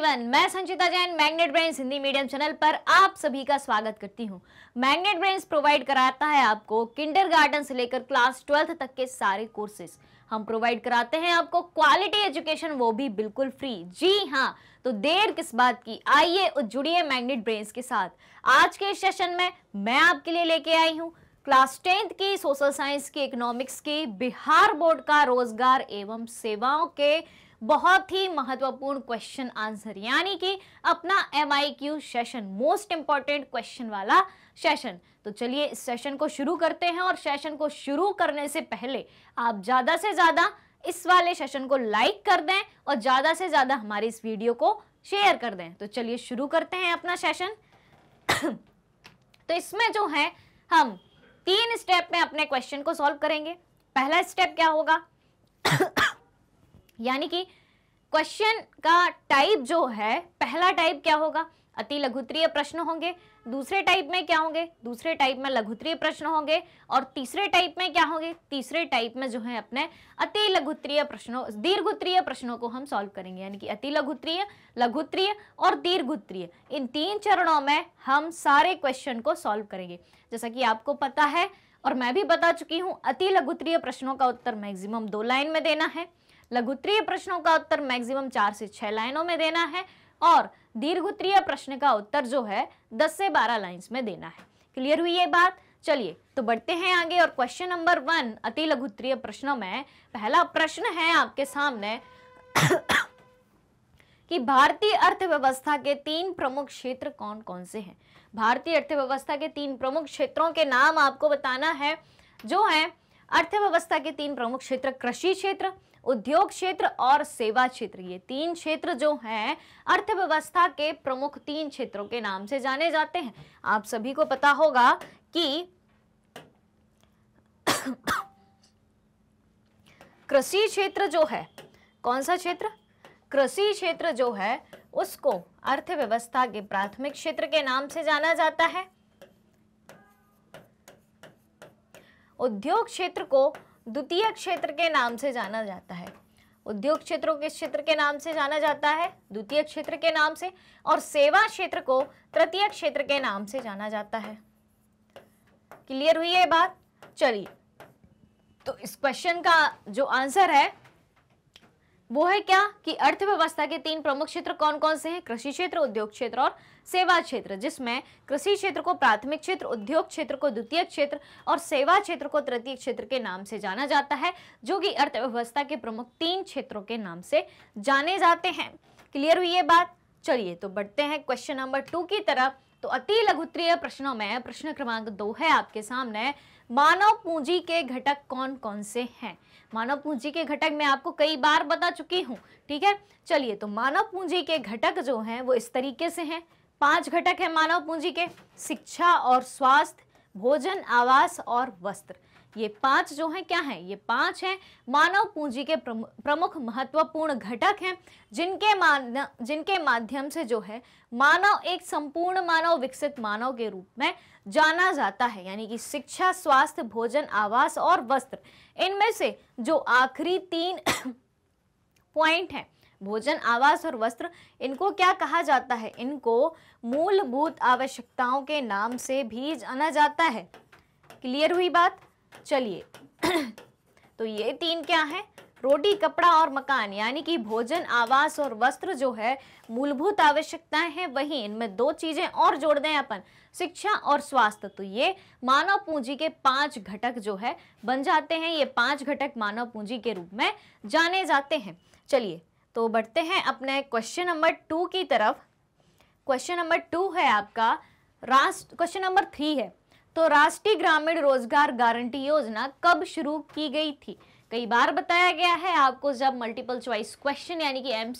Everyone मैं Sanchita Jain magnet brain Hindi medium channel पर आप सभी का स्वागत करती हूं। मैग्नेट ब्रेन प्रोवाइड कराता है आपको किंडरगार्टन से लेकर क्लास ट्वेल्थ तक के सारे कोर्सेज हम प्रोवाइड कराते हैं आपको क्वालिटी एजुकेशन वो भी बिल्कुल फ्री जी हाँ तो देर किस बात की आइए और जुड़िए मैग्नेट ब्रेन के साथ आज के सेशन में मैं आपके लिए लेके आई हूँ क्लास टेंथ की सोशल साइंस की इकोनॉमिक्स की बिहार बोर्ड का रोजगार एवं सेवाओं के बहुत ही महत्वपूर्ण क्वेश्चन आंसर यानी कि अपना एम सेशन मोस्ट इंपॉर्टेंट क्वेश्चन वाला सेशन तो चलिए इस सेशन को शुरू करते हैं और सेशन को शुरू करने से पहले आप ज़्यादा से ज़्यादा इस वाले सेशन को लाइक कर दें और ज़्यादा से ज़्यादा हमारे इस वीडियो को शेयर कर दें तो चलिए शुरू करते हैं अपना सेशन तो इसमें जो है हम तीन स्टेप में अपने क्वेश्चन को सॉल्व करेंगे पहला स्टेप क्या होगा यानी कि क्वेश्चन का टाइप जो है पहला टाइप क्या होगा अति लघुतरीय प्रश्न होंगे दूसरे टाइप में क्या होंगे दूसरे टाइप में लघुतरीय प्रश्न होंगे और तीसरे टाइप में क्या होंगे तीसरे टाइप में जो है अपने अति लघुतरीय प्रश्नों दीर्घोत्तरीय प्रश्नों को हम सॉल्व करेंगे यानी कि अति लघुतरीय लघुतरीय और दीर्घोत्तरीय इन तीन चरणों में हम सारे क्वेश्चन को सॉल्व करेंगे जैसा कि आपको पता है और मैं भी बता चुकी हूँ अति लघुतरीय प्रश्नों का उत्तर मैक्सिमम दो लाइन में देना है लघुत्रीय प्रश्नों का उत्तर मैक्सिमम चार से छह लाइनों में देना है और दीर्घोत्तरीय प्रश्न का उत्तर जो है दस से बारह लाइन्स में देना है क्लियर हुई ये बात चलिए तो बढ़ते हैं आगे और क्वेश्चन नंबर वन अति लघुत्रीय प्रश्नों में पहला प्रश्न है आपके सामने कि भारतीय अर्थव्यवस्था के तीन प्रमुख क्षेत्र कौन कौन से हैं भारतीय अर्थव्यवस्था के तीन प्रमुख क्षेत्रों के नाम आपको बताना है जो है अर्थव्यवस्था के तीन प्रमुख क्षेत्र कृषि क्षेत्र उद्योग क्षेत्र और सेवा क्षेत्र ये तीन क्षेत्र जो हैं अर्थव्यवस्था के प्रमुख तीन क्षेत्रों के नाम से जाने जाते हैं आप सभी को पता होगा कि कृषि क्षेत्र जो है कौन सा क्षेत्र कृषि क्षेत्र जो है उसको अर्थव्यवस्था के प्राथमिक क्षेत्र के नाम से जाना जाता है उद्योग क्षेत्र को द्वितीय क्षेत्र के नाम से जाना जाता है उद्योग क्षेत्रों के क्षेत्र के नाम से जाना जाता है द्वितीय क्षेत्र के नाम से और सेवा क्षेत्र को तृतीय क्षेत्र के नाम से जाना जाता है क्लियर हुई है बात चलिए तो इस क्वेश्चन का जो आंसर है वो है क्या कि अर्थव्यवस्था के तीन प्रमुख क्षेत्र कौन कौन से हैं कृषि क्षेत्र उद्योग क्षेत्र और सेवा क्षेत्र जिसमें कृषि क्षेत्र को प्राथमिक क्षेत्र उद्योग क्षेत्र को द्वितीय क्षेत्र और सेवा क्षेत्र को तृतीय क्षेत्र के नाम से जाना जाता है जो कि अर्थव्यवस्था के प्रमुख तीन क्षेत्रों के नाम से जाने जाते हैं क्लियर हुई ये बात चलिए तो बढ़ते हैं क्वेश्चन नंबर टू की तरफ तो अति लघुत्रीय प्रश्नों में प्रश्न क्रमांक दो है आपके सामने मानव पूंजी के घटक कौन कौन से हैं मानव पूंजी के घटक मैं आपको कई बार बता चुकी हूँ ठीक है चलिए तो मानव पूंजी के घटक जो हैं वो इस तरीके से हैं पांच घटक है मानव पूंजी के शिक्षा और स्वास्थ्य भोजन आवास और वस्त्र ये पांच जो हैं क्या हैं ये पांच हैं मानव पूंजी के प्रमुख महत्वपूर्ण घटक हैं जिनके मान जिनके माध्यम से जो है मानव एक संपूर्ण मानव विकसित मानव के रूप में जाना जाता है यानी कि शिक्षा स्वास्थ्य भोजन आवास और वस्त्र इनमें से जो आखिरी तीन पॉइंट हैं भोजन आवास और वस्त्र इनको क्या कहा जाता है इनको मूलभूत आवश्यकताओं के नाम से भी जाना जाता है क्लियर हुई बात चलिए तो ये तीन क्या है रोटी कपड़ा और मकान यानी कि भोजन आवास और वस्त्र जो है मूलभूत आवश्यकताएं हैं वहीं इनमें दो चीजें और जोड़ दें अपन शिक्षा और स्वास्थ्य तो ये मानव पूंजी के पांच घटक जो है बन जाते हैं ये पांच घटक मानव पूंजी के रूप में जाने जाते हैं चलिए तो बढ़ते हैं अपने क्वेश्चन नंबर टू की तरफ क्वेश्चन नंबर टू है आपका राष्ट्र क्वेश्चन नंबर थ्री है तो राष्ट्रीय ग्रामीण रोजगार गारंटी योजना कब शुरू की गई थी कई बार बताया गया है आपको जब मल्टीपल चॉइस क्वेश्चन यानी कि एम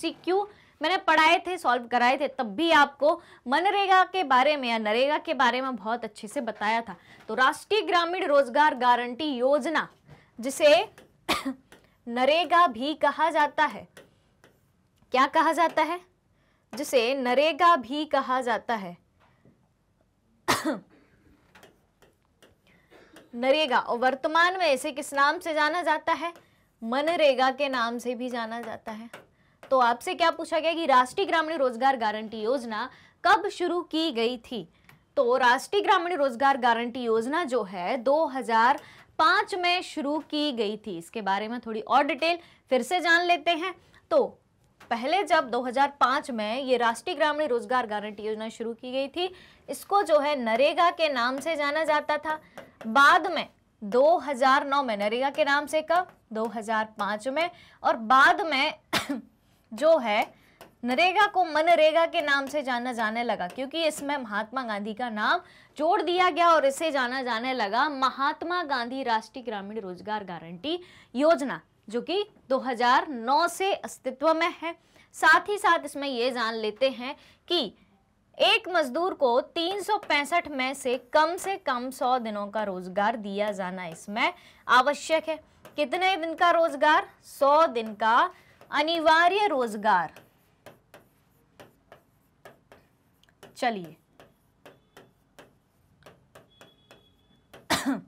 मैंने पढ़ाए थे सॉल्व कराए थे तब भी आपको मनरेगा के बारे में या नरेगा के बारे में बहुत अच्छे से बताया था तो राष्ट्रीय ग्रामीण रोजगार गारंटी योजना जिसे नरेगा भी कहा जाता है क्या कहा जाता है जिसे नरेगा भी कहा जाता है नरेगा और वर्तमान में इसे किस नाम से जाना जाता है मनरेगा के नाम से भी जाना जाता है तो आपसे क्या पूछा गया कि राष्ट्रीय ग्रामीण रोजगार गारंटी योजना कब शुरू की गई थी तो राष्ट्रीय ग्रामीण रोजगार गारंटी योजना जो है 2005 में शुरू की गई थी इसके बारे में थोड़ी और डिटेल फिर से जान लेते हैं तो पहले जब 2005 में ये राष्ट्रीय ग्रामीण रोजगार गारंटी योजना शुरू की गई थी इसको जो है नरेगा के नाम से जाना जाता था बाद में 2009 में नरेगा के नाम से कब 2005 में और बाद में जो है नरेगा को मनरेगा के नाम से जाना जाने लगा क्योंकि इसमें महात्मा गांधी का नाम जोड़ दिया गया और इसे जाना जाने लगा महात्मा गांधी राष्ट्रीय ग्रामीण रोजगार गारंटी योजना जो कि 2009 से अस्तित्व में है साथ ही साथ इसमें ये जान लेते हैं कि एक मजदूर को तीन में से कम से कम 100 दिनों का रोजगार दिया जाना इसमें आवश्यक है कितने दिन का रोजगार 100 दिन का अनिवार्य रोजगार चलिए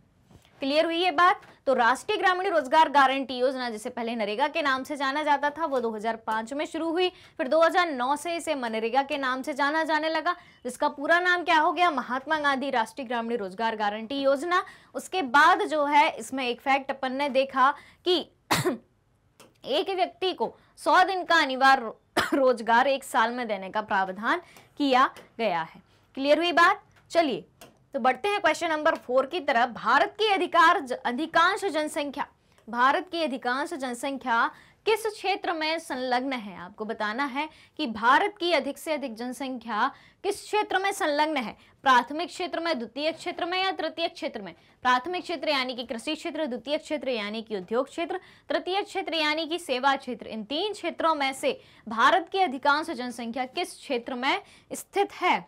क्लियर हुई ये बात तो राष्ट्रीय ग्रामीण रोजगार गारंटी योजना जिसे पहले नरेगा के नाम से जाना जाता था वो 2005 में शुरू हुई फिर 2009 से इसे मनरेगा के नाम से जाना जाने लगा जिसका पूरा नाम क्या हो गया महात्मा गांधी राष्ट्रीय ग्रामीण रोजगार गारंटी योजना उसके बाद जो है इसमें एक फैक्ट अपन ने देखा कि एक व्यक्ति को सौ दिन का अनिवार्य रोजगार एक साल में देने का प्रावधान किया गया है क्लियर हुई बात चलिए तो बढ़ते हैं क्वेश्चन नंबर फोर की तरफ भारत की अधिकार अधिकांश जनसंख्या भारत की अधिकांश जनसंख्या किस क्षेत्र में संलग्न है आपको बताना है कि भारत की अधिक से अधिक जनसंख्या किस क्षेत्र में संलग्न है प्राथमिक क्षेत्र में द्वितीय क्षेत्र में या तृतीय क्षेत्र में प्राथमिक क्षेत्र यानी कि कृषि क्षेत्र द्वितीय क्षेत्र यानी कि उद्योग क्षेत्र तृतीय क्षेत्र यानी कि सेवा क्षेत्र इन तीन क्षेत्रों में से भारत की अधिकांश जनसंख्या किस क्षेत्र में स्थित है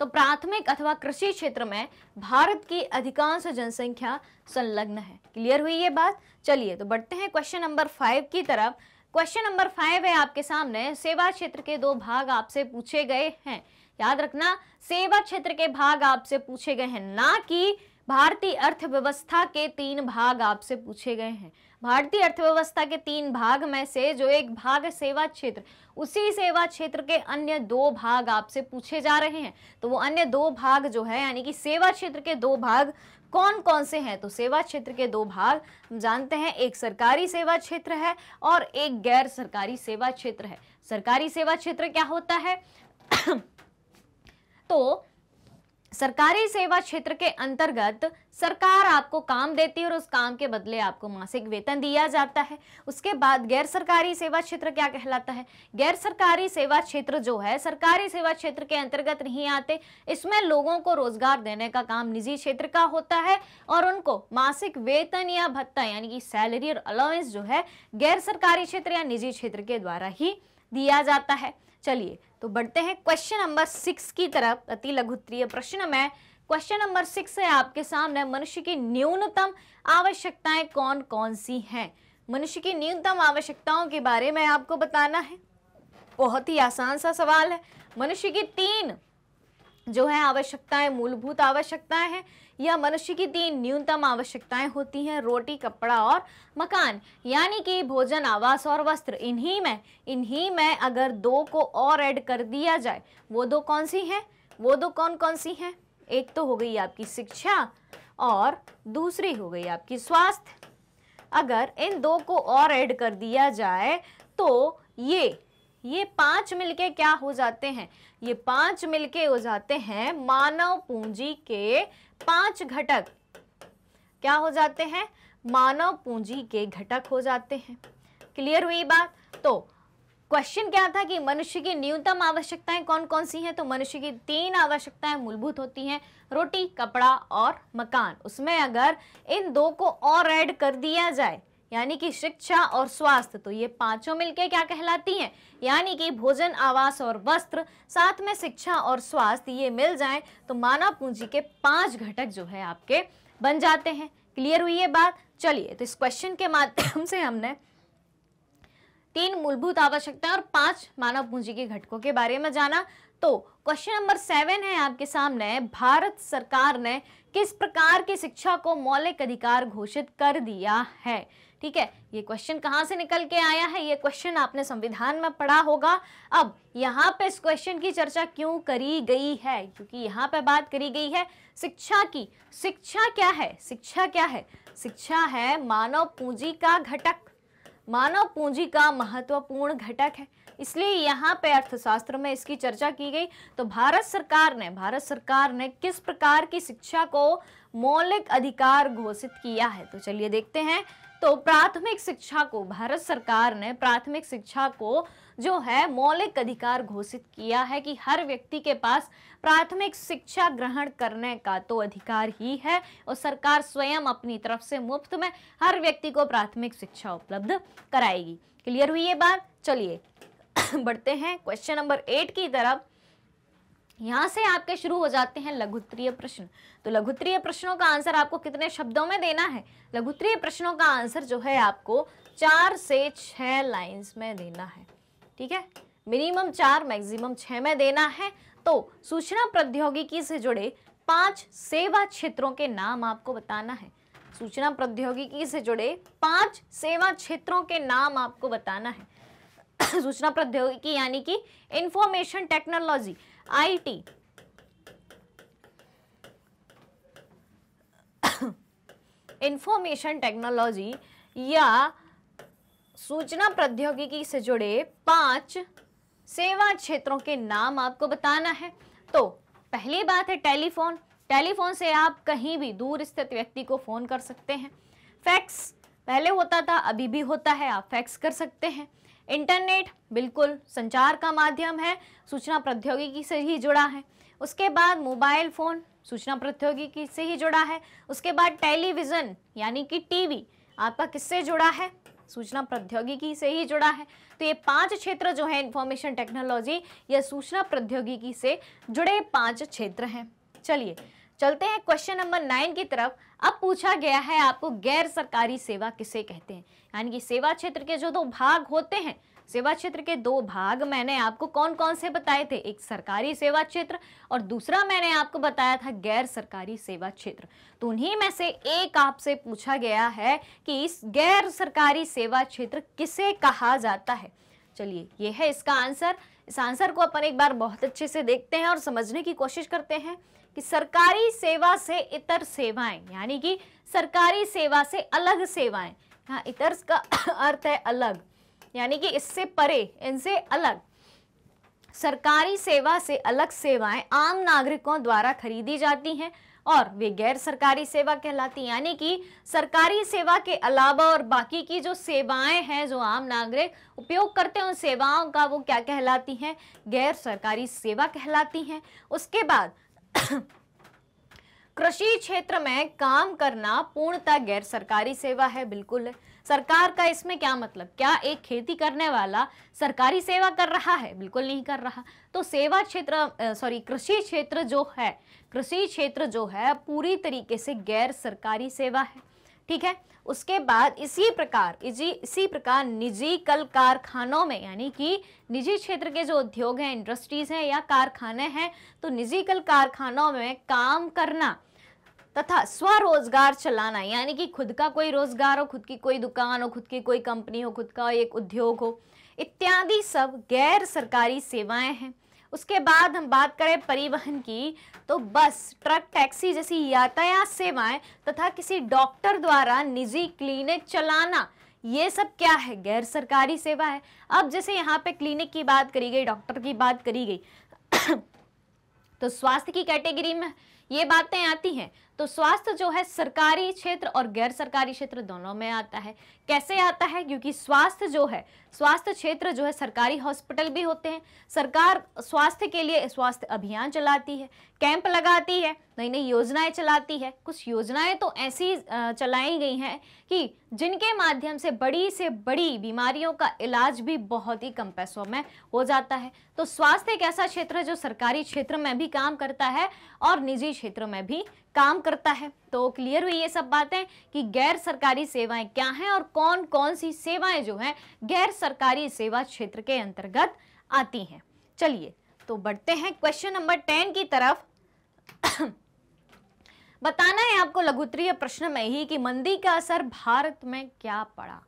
तो प्राथमिक अथवा कृषि क्षेत्र में भारत की अधिकांश जनसंख्या संलग्न है क्लियर हुई ये बात चलिए तो बढ़ते हैं क्वेश्चन नंबर फाइव की तरफ क्वेश्चन नंबर फाइव है आपके सामने सेवा क्षेत्र के दो भाग आपसे पूछे गए हैं याद रखना सेवा क्षेत्र के भाग आपसे पूछे गए हैं ना कि भारतीय अर्थव्यवस्था के तीन भाग आपसे पूछे गए हैं भारतीय अर्थव्यवस्था के तीन भाग में से जो एक भाग सेवा क्षेत्र उसी सेवा क्षेत्र के अन्य दो भाग आपसे पूछे जा रहे हैं तो वो अन्य दो भाग जो है यानी कि सेवा क्षेत्र के दो भाग कौन कौन से हैं तो सेवा क्षेत्र के दो भाग हम जानते हैं एक सरकारी सेवा क्षेत्र है और एक गैर सरकारी सेवा क्षेत्र है सरकारी सेवा क्षेत्र क्या होता है तो सरकारी सेवा क्षेत्र के अंतर्गत सरकार आपको काम देती है और उस काम के बदले आपको मासिक वेतन दिया जाता है उसके बाद गैर सरकारी सेवा क्षेत्र क्या कहलाता है गैर सरकारी सेवा क्षेत्र जो है सरकारी सेवा क्षेत्र के अंतर्गत नहीं आते इसमें लोगों को रोजगार देने का काम निजी क्षेत्र का होता है और उनको मासिक वेतन या भत्ता यानी कि सैलरी और अलाउंस जो है गैर सरकारी क्षेत्र या निजी क्षेत्र के द्वारा ही दिया जाता है चलिए तो बढ़ते हैं क्वेश्चन नंबर सिक्स की तरफ अति लघुत्रीय प्रश्न में क्वेश्चन नंबर सिक्स है आपके सामने मनुष्य की न्यूनतम आवश्यकताएं कौन कौन सी हैं मनुष्य की न्यूनतम आवश्यकताओं के बारे में आपको बताना है बहुत ही आसान सा सवाल है मनुष्य की तीन जो है आवश्यकताएं मूलभूत आवश्यकताएं हैं यह मनुष्य की तीन न्यूनतम आवश्यकताएं होती हैं रोटी कपड़ा और मकान यानी कि भोजन आवास और वस्त्र इन्हीं में इन्हीं में अगर दो को और ऐड कर दिया जाए वो दो कौन सी हैं वो दो कौन कौन सी हैं एक तो हो गई आपकी शिक्षा और दूसरी हो गई आपकी स्वास्थ्य अगर इन दो को और ऐड कर दिया जाए तो ये ये पांच मिलके क्या हो जाते हैं ये पांच मिलके हो जाते हैं मानव पूंजी के पांच घटक क्या हो जाते हैं मानव पूंजी के घटक हो जाते हैं क्लियर हुई बात तो क्वेश्चन क्या था कि मनुष्य की न्यूनतम आवश्यकताएं कौन कौन सी हैं तो मनुष्य की तीन आवश्यकताएं मूलभूत होती हैं रोटी कपड़ा और मकान उसमें अगर इन दो को और ऐड कर दिया जाए यानी कि शिक्षा और स्वास्थ्य तो ये पांचों मिलके क्या कहलाती हैं यानी कि भोजन आवास और वस्त्र साथ में शिक्षा और स्वास्थ्य ये मिल जाए तो मानव पूंजी के पांच घटक जो है आपके बन जाते हैं क्लियर हुई ये बात चलिए तो इस क्वेश्चन के माध्यम से हमने तीन मूलभूत आवश्यकताएं और पांच मानव पूंजी के घटकों के बारे में जाना तो क्वेश्चन नंबर सेवन है आपके सामने भारत सरकार ने किस प्रकार की शिक्षा को मौलिक अधिकार घोषित कर दिया है ठीक है ये क्वेश्चन कहाँ से निकल के आया है ये क्वेश्चन आपने संविधान में पढ़ा होगा अब यहाँ पे इस क्वेश्चन की चर्चा क्यों करी गई है क्योंकि यहाँ पे बात करी गई है शिक्षा की शिक्षा क्या है शिक्षा क्या है शिक्षा है मानव पूंजी का घटक मानव पूंजी का महत्वपूर्ण घटक है इसलिए यहाँ पे अर्थशास्त्र में इसकी चर्चा की गई तो भारत सरकार ने भारत सरकार ने किस प्रकार की शिक्षा को मौलिक अधिकार घोषित किया है तो चलिए देखते हैं तो प्राथमिक शिक्षा को भारत सरकार ने प्राथमिक शिक्षा को जो है मौलिक अधिकार घोषित किया है कि हर व्यक्ति के पास प्राथमिक शिक्षा ग्रहण करने का तो अधिकार ही है और सरकार स्वयं अपनी तरफ से मुफ्त में हर व्यक्ति को प्राथमिक शिक्षा उपलब्ध कराएगी क्लियर हुई ये बात चलिए बढ़ते हैं क्वेश्चन नंबर एट की तरफ यहाँ से आपके शुरू हो जाते हैं लघुत्तरीय प्रश्न तो लघुत्तरीय प्रश्नों का आंसर आपको कितने शब्दों में देना है लघुत्तरीय प्रश्नों का आंसर जो है आपको चार से छह लाइंस में देना है ठीक है मिनिमम चार मैक्सिमम छह में देना है तो सूचना प्रौद्योगिकी से जुड़े पांच सेवा क्षेत्रों के नाम आपको बताना है सूचना प्रौद्योगिकी से जुड़े पांच सेवा क्षेत्रों के नाम आपको बताना है सूचना प्रौद्योगिकी यानी कि information technology IT information technology या सूचना प्रौद्योगिकी से जुड़े पांच सेवा क्षेत्रों के नाम आपको बताना है तो पहली बात है टेलीफोन टेलीफोन से आप कहीं भी दूर स्थित व्यक्ति को फ़ोन कर सकते हैं फैक्स पहले होता था अभी भी होता है आप फैक्स कर सकते हैं इंटरनेट बिल्कुल संचार का माध्यम है सूचना प्रौद्योगिकी से ही जुड़ा है उसके बाद मोबाइल फ़ोन सूचना प्रौद्योगिकी से ही जुड़ा है उसके बाद टेलीविज़न यानी कि टीवी आपका किससे जुड़ा है सूचना प्रौद्योगिकी से ही जुड़ा है तो ये पांच क्षेत्र जो है इंफॉर्मेशन टेक्नोलॉजी या सूचना प्रौद्योगिकी से जुड़े पांच क्षेत्र हैं चलिए चलते हैं क्वेश्चन नंबर नाइन की तरफ अब पूछा गया है आपको गैर सरकारी सेवा किसे कहते हैं यानी कि सेवा क्षेत्र के जो दो भाग होते हैं सेवा क्षेत्र के दो भाग मैंने आपको कौन कौन से बताए थे एक सरकारी सेवा क्षेत्र और दूसरा मैंने आपको बताया था गैर सरकारी सेवा क्षेत्र तो उन्हीं में से एक आपसे पूछा गया है कि इस गैर सरकारी सेवा क्षेत्र किसे कहा जाता है चलिए यह है इसका आंसर इस आंसर को अपन एक बार बहुत अच्छे से देखते हैं और समझने की कोशिश करते हैं कि सरकारी सेवा से इतर सेवाएं यानी कि सरकारी सेवा से अलग सेवाएं यहाँ इतर का अर्थ है अलग यानी कि इससे परे इनसे अलग सरकारी सेवा से अलग सेवाएं आम नागरिकों द्वारा खरीदी जाती हैं और वे गैर सरकारी सेवा कहलाती यानी कि सरकारी सेवा के अलावा और बाकी की जो सेवाएं हैं जो आम नागरिक उपयोग करते हैं उन सेवाओं का वो क्या कहलाती हैं गैर सरकारी सेवा कहलाती हैं उसके बाद कृषि क्षेत्र में काम करना पूर्णतः गैर सरकारी सेवा है बिल्कुल सरकार का इसमें क्या मतलब क्या एक खेती करने वाला सरकारी सेवा कर रहा है बिल्कुल नहीं कर रहा तो सेवा क्षेत्र सॉरी कृषि क्षेत्र जो है कृषि क्षेत्र जो है पूरी तरीके से गैर सरकारी सेवा है ठीक है उसके बाद इसी प्रकार इसी इसी प्रकार निजी कल कारखानों में यानी कि निजी क्षेत्र के जो उद्योग हैं इंडस्ट्रीज़ हैं या कारखाने हैं तो निजी कल कारखानों में काम करना तथा स्वरोजगार चलाना यानी कि खुद का कोई रोजगार हो खुद की कोई दुकान हो खुद की कोई कंपनी हो खुद का एक उद्योग हो इत्यादि सब गैर सरकारी सेवाएं हैं उसके बाद हम बात करें परिवहन की तो बस ट्रक टैक्सी जैसी यातायात सेवाएं तथा किसी डॉक्टर द्वारा निजी क्लिनिक चलाना ये सब क्या है गैर सरकारी सेवा है अब जैसे यहाँ पे क्लिनिक की बात करी गई डॉक्टर की बात करी गई तो स्वास्थ्य की कैटेगरी में ये बातें आती हैं तो स्वास्थ्य जो है सरकारी क्षेत्र और गैर सरकारी क्षेत्र दोनों में आता है कैसे आता है क्योंकि स्वास्थ्य जो है स्वास्थ्य क्षेत्र जो है सरकारी हॉस्पिटल भी होते हैं सरकार स्वास्थ्य के लिए स्वास्थ्य अभियान चलाती है कैंप लगाती है नई नई योजनाएं चलाती है कुछ योजनाएं तो ऐसी चलाई गई हैं कि जिनके माध्यम से बड़ी से बड़ी बीमारियों का इलाज भी बहुत ही कम पैसों में हो जाता है तो स्वास्थ्य एक ऐसा क्षेत्र है जो सरकारी क्षेत्र में भी काम करता है और निजी क्षेत्र में भी काम करता है तो क्लियर हुई ये सब बातें कि गैर सरकारी सेवाएं क्या हैं और कौन कौन सी सेवाएं जो हैं गैर सरकारी सेवा क्षेत्र के अंतर्गत आती हैं चलिए तो बढ़ते हैं क्वेश्चन नंबर टेन की तरफ बताना है आपको लघुतरीय प्रश्न में ही कि मंदी का असर भारत में क्या पड़ा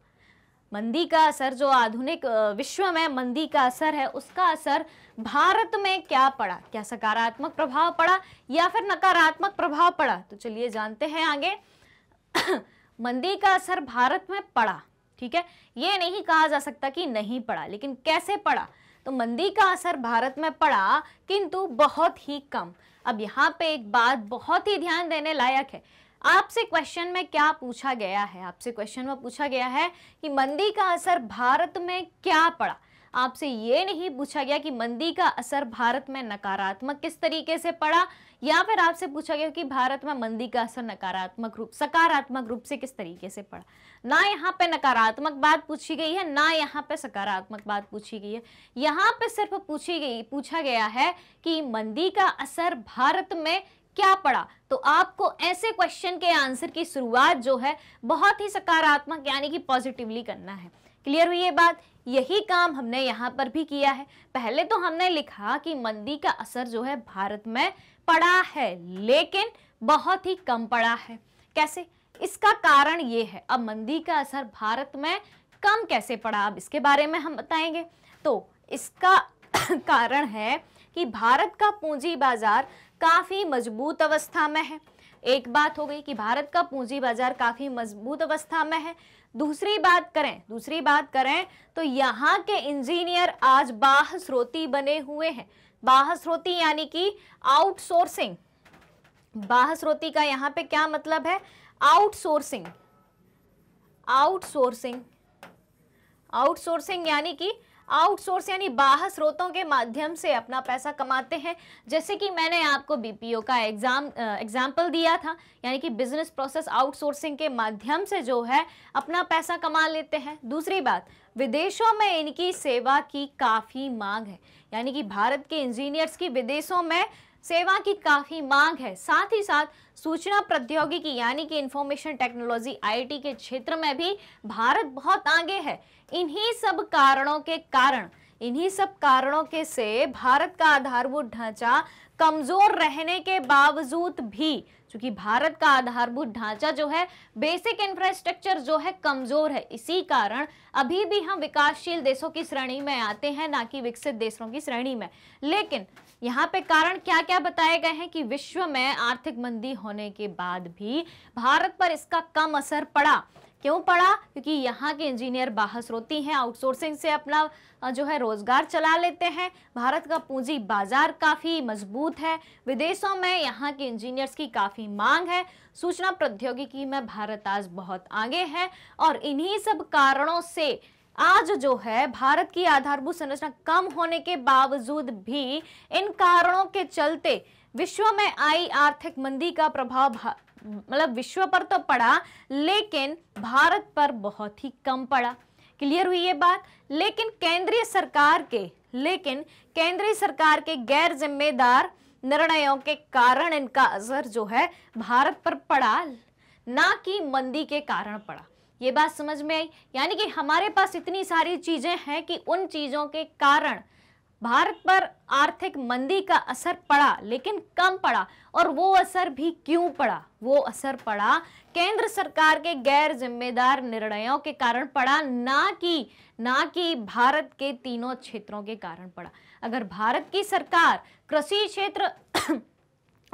मंदी का असर जो आधुनिक विश्व में मंदी का असर है उसका असर भारत में क्या पड़ा क्या सकारात्मक प्रभाव पड़ा या फिर नकारात्मक प्रभाव पड़ा तो चलिए जानते हैं आगे मंदी का असर भारत में पड़ा ठीक है ये नहीं कहा जा सकता कि नहीं पड़ा लेकिन कैसे पड़ा तो मंदी का असर भारत में पड़ा किंतु बहुत ही कम अब यहाँ पे एक बात बहुत ही ध्यान देने लायक है आपसे क्वेश्चन में क्या पूछा गया है आपसे क्वेश्चन में पूछा गया है कि मंदी का असर भारत में क्या पड़ा आपसे ये नहीं पूछा गया कि मंदी का असर भारत में नकारात्मक किस तरीके से पड़ा या फिर आपसे पूछा गया कि भारत में मंदी का असर नकारात्मक रूप सकारात्मक रूप से किस तरीके से पड़ा ना यहाँ पे नकारात्मक बात पूछी गई है ना यहाँ पे सकारात्मक बात पूछी गई है यहाँ पे सिर्फ पूछी गई पूछा गया है कि मंदी का असर भारत में क्या पढ़ा तो आपको ऐसे क्वेश्चन के आंसर की शुरुआत जो है बहुत ही सकारात्मक यानी कि पॉजिटिवली करना है क्लियर हुई ये बात यही काम हमने यहाँ पर भी किया है पहले तो हमने लिखा कि मंदी का असर जो है भारत में पड़ा है लेकिन बहुत ही कम पड़ा है कैसे इसका कारण ये है अब मंदी का असर भारत में कम कैसे पड़ा अब इसके बारे में हम बताएंगे तो इसका कारण है कि भारत का पूंजी बाजार काफ़ी मजबूत अवस्था में है एक बात हो गई कि भारत का पूंजी बाजार काफ़ी मजबूत अवस्था में है दूसरी बात करें दूसरी बात करें तो यहाँ के इंजीनियर आज बाह स्रोती बने हुए हैं बाह स्रोती यानी कि आउटसोर्सिंग बाह स्रोती का यहाँ पे क्या मतलब है आउटसोर्सिंग आउटसोर्सिंग आउटसोर्सिंग यानी कि आउटसोर्स यानी बाहर स्रोतों के माध्यम से अपना पैसा कमाते हैं जैसे कि मैंने आपको बीपीओ का एग्जाम एग्जाम्पल दिया था यानी कि बिजनेस प्रोसेस आउटसोर्सिंग के माध्यम से जो है अपना पैसा कमा लेते हैं दूसरी बात विदेशों में इनकी सेवा की काफ़ी मांग है यानी कि भारत के इंजीनियर्स की विदेशों में सेवा की काफ़ी मांग है साथ ही साथ सूचना प्रौद्योगिकी यानी कि इंफॉर्मेशन टेक्नोलॉजी आईटी के क्षेत्र में भी भारत बहुत आगे है इन्हीं सब कारणों के कारण इन्हीं सब कारणों के से भारत का आधारभूत ढांचा कमजोर रहने के बावजूद भी क्योंकि भारत का आधारभूत ढांचा जो है बेसिक इंफ्रास्ट्रक्चर जो है कमजोर है इसी कारण अभी भी हम विकासशील देशों की श्रेणी में आते हैं ना कि विकसित देशों की श्रेणी में लेकिन यहाँ पे कारण क्या क्या बताए गए हैं कि विश्व में आर्थिक मंदी होने के बाद भी भारत पर इसका कम असर पड़ा क्यों पड़ा क्योंकि यहाँ के इंजीनियर बाहर स्रोती हैं आउटसोर्सिंग से अपना जो है रोजगार चला लेते हैं भारत का पूंजी बाजार काफ़ी मजबूत है विदेशों में यहाँ के इंजीनियर्स की काफ़ी मांग है सूचना प्रौद्योगिकी में भारत आज बहुत आगे है और इन्हीं सब कारणों से आज जो है भारत की आधारभूत संरचना कम होने के बावजूद भी इन कारणों के चलते विश्व में आई आर्थिक मंदी का प्रभाव मतलब विश्व पर तो पड़ा लेकिन भारत पर बहुत ही कम पड़ा क्लियर हुई ये बात लेकिन केंद्रीय सरकार के लेकिन केंद्रीय सरकार के गैर जिम्मेदार निर्णयों के कारण इनका असर जो है भारत पर पड़ा ना कि मंदी के कारण पड़ा ये बात समझ में आई यानी कि हमारे पास इतनी सारी चीज़ें हैं कि उन चीज़ों के कारण भारत पर आर्थिक मंदी का असर पड़ा लेकिन कम पड़ा और वो असर भी क्यों पड़ा वो असर पड़ा केंद्र सरकार के गैर जिम्मेदार निर्णयों के कारण पड़ा ना कि ना कि भारत के तीनों क्षेत्रों के कारण पड़ा अगर भारत की सरकार कृषि क्षेत्र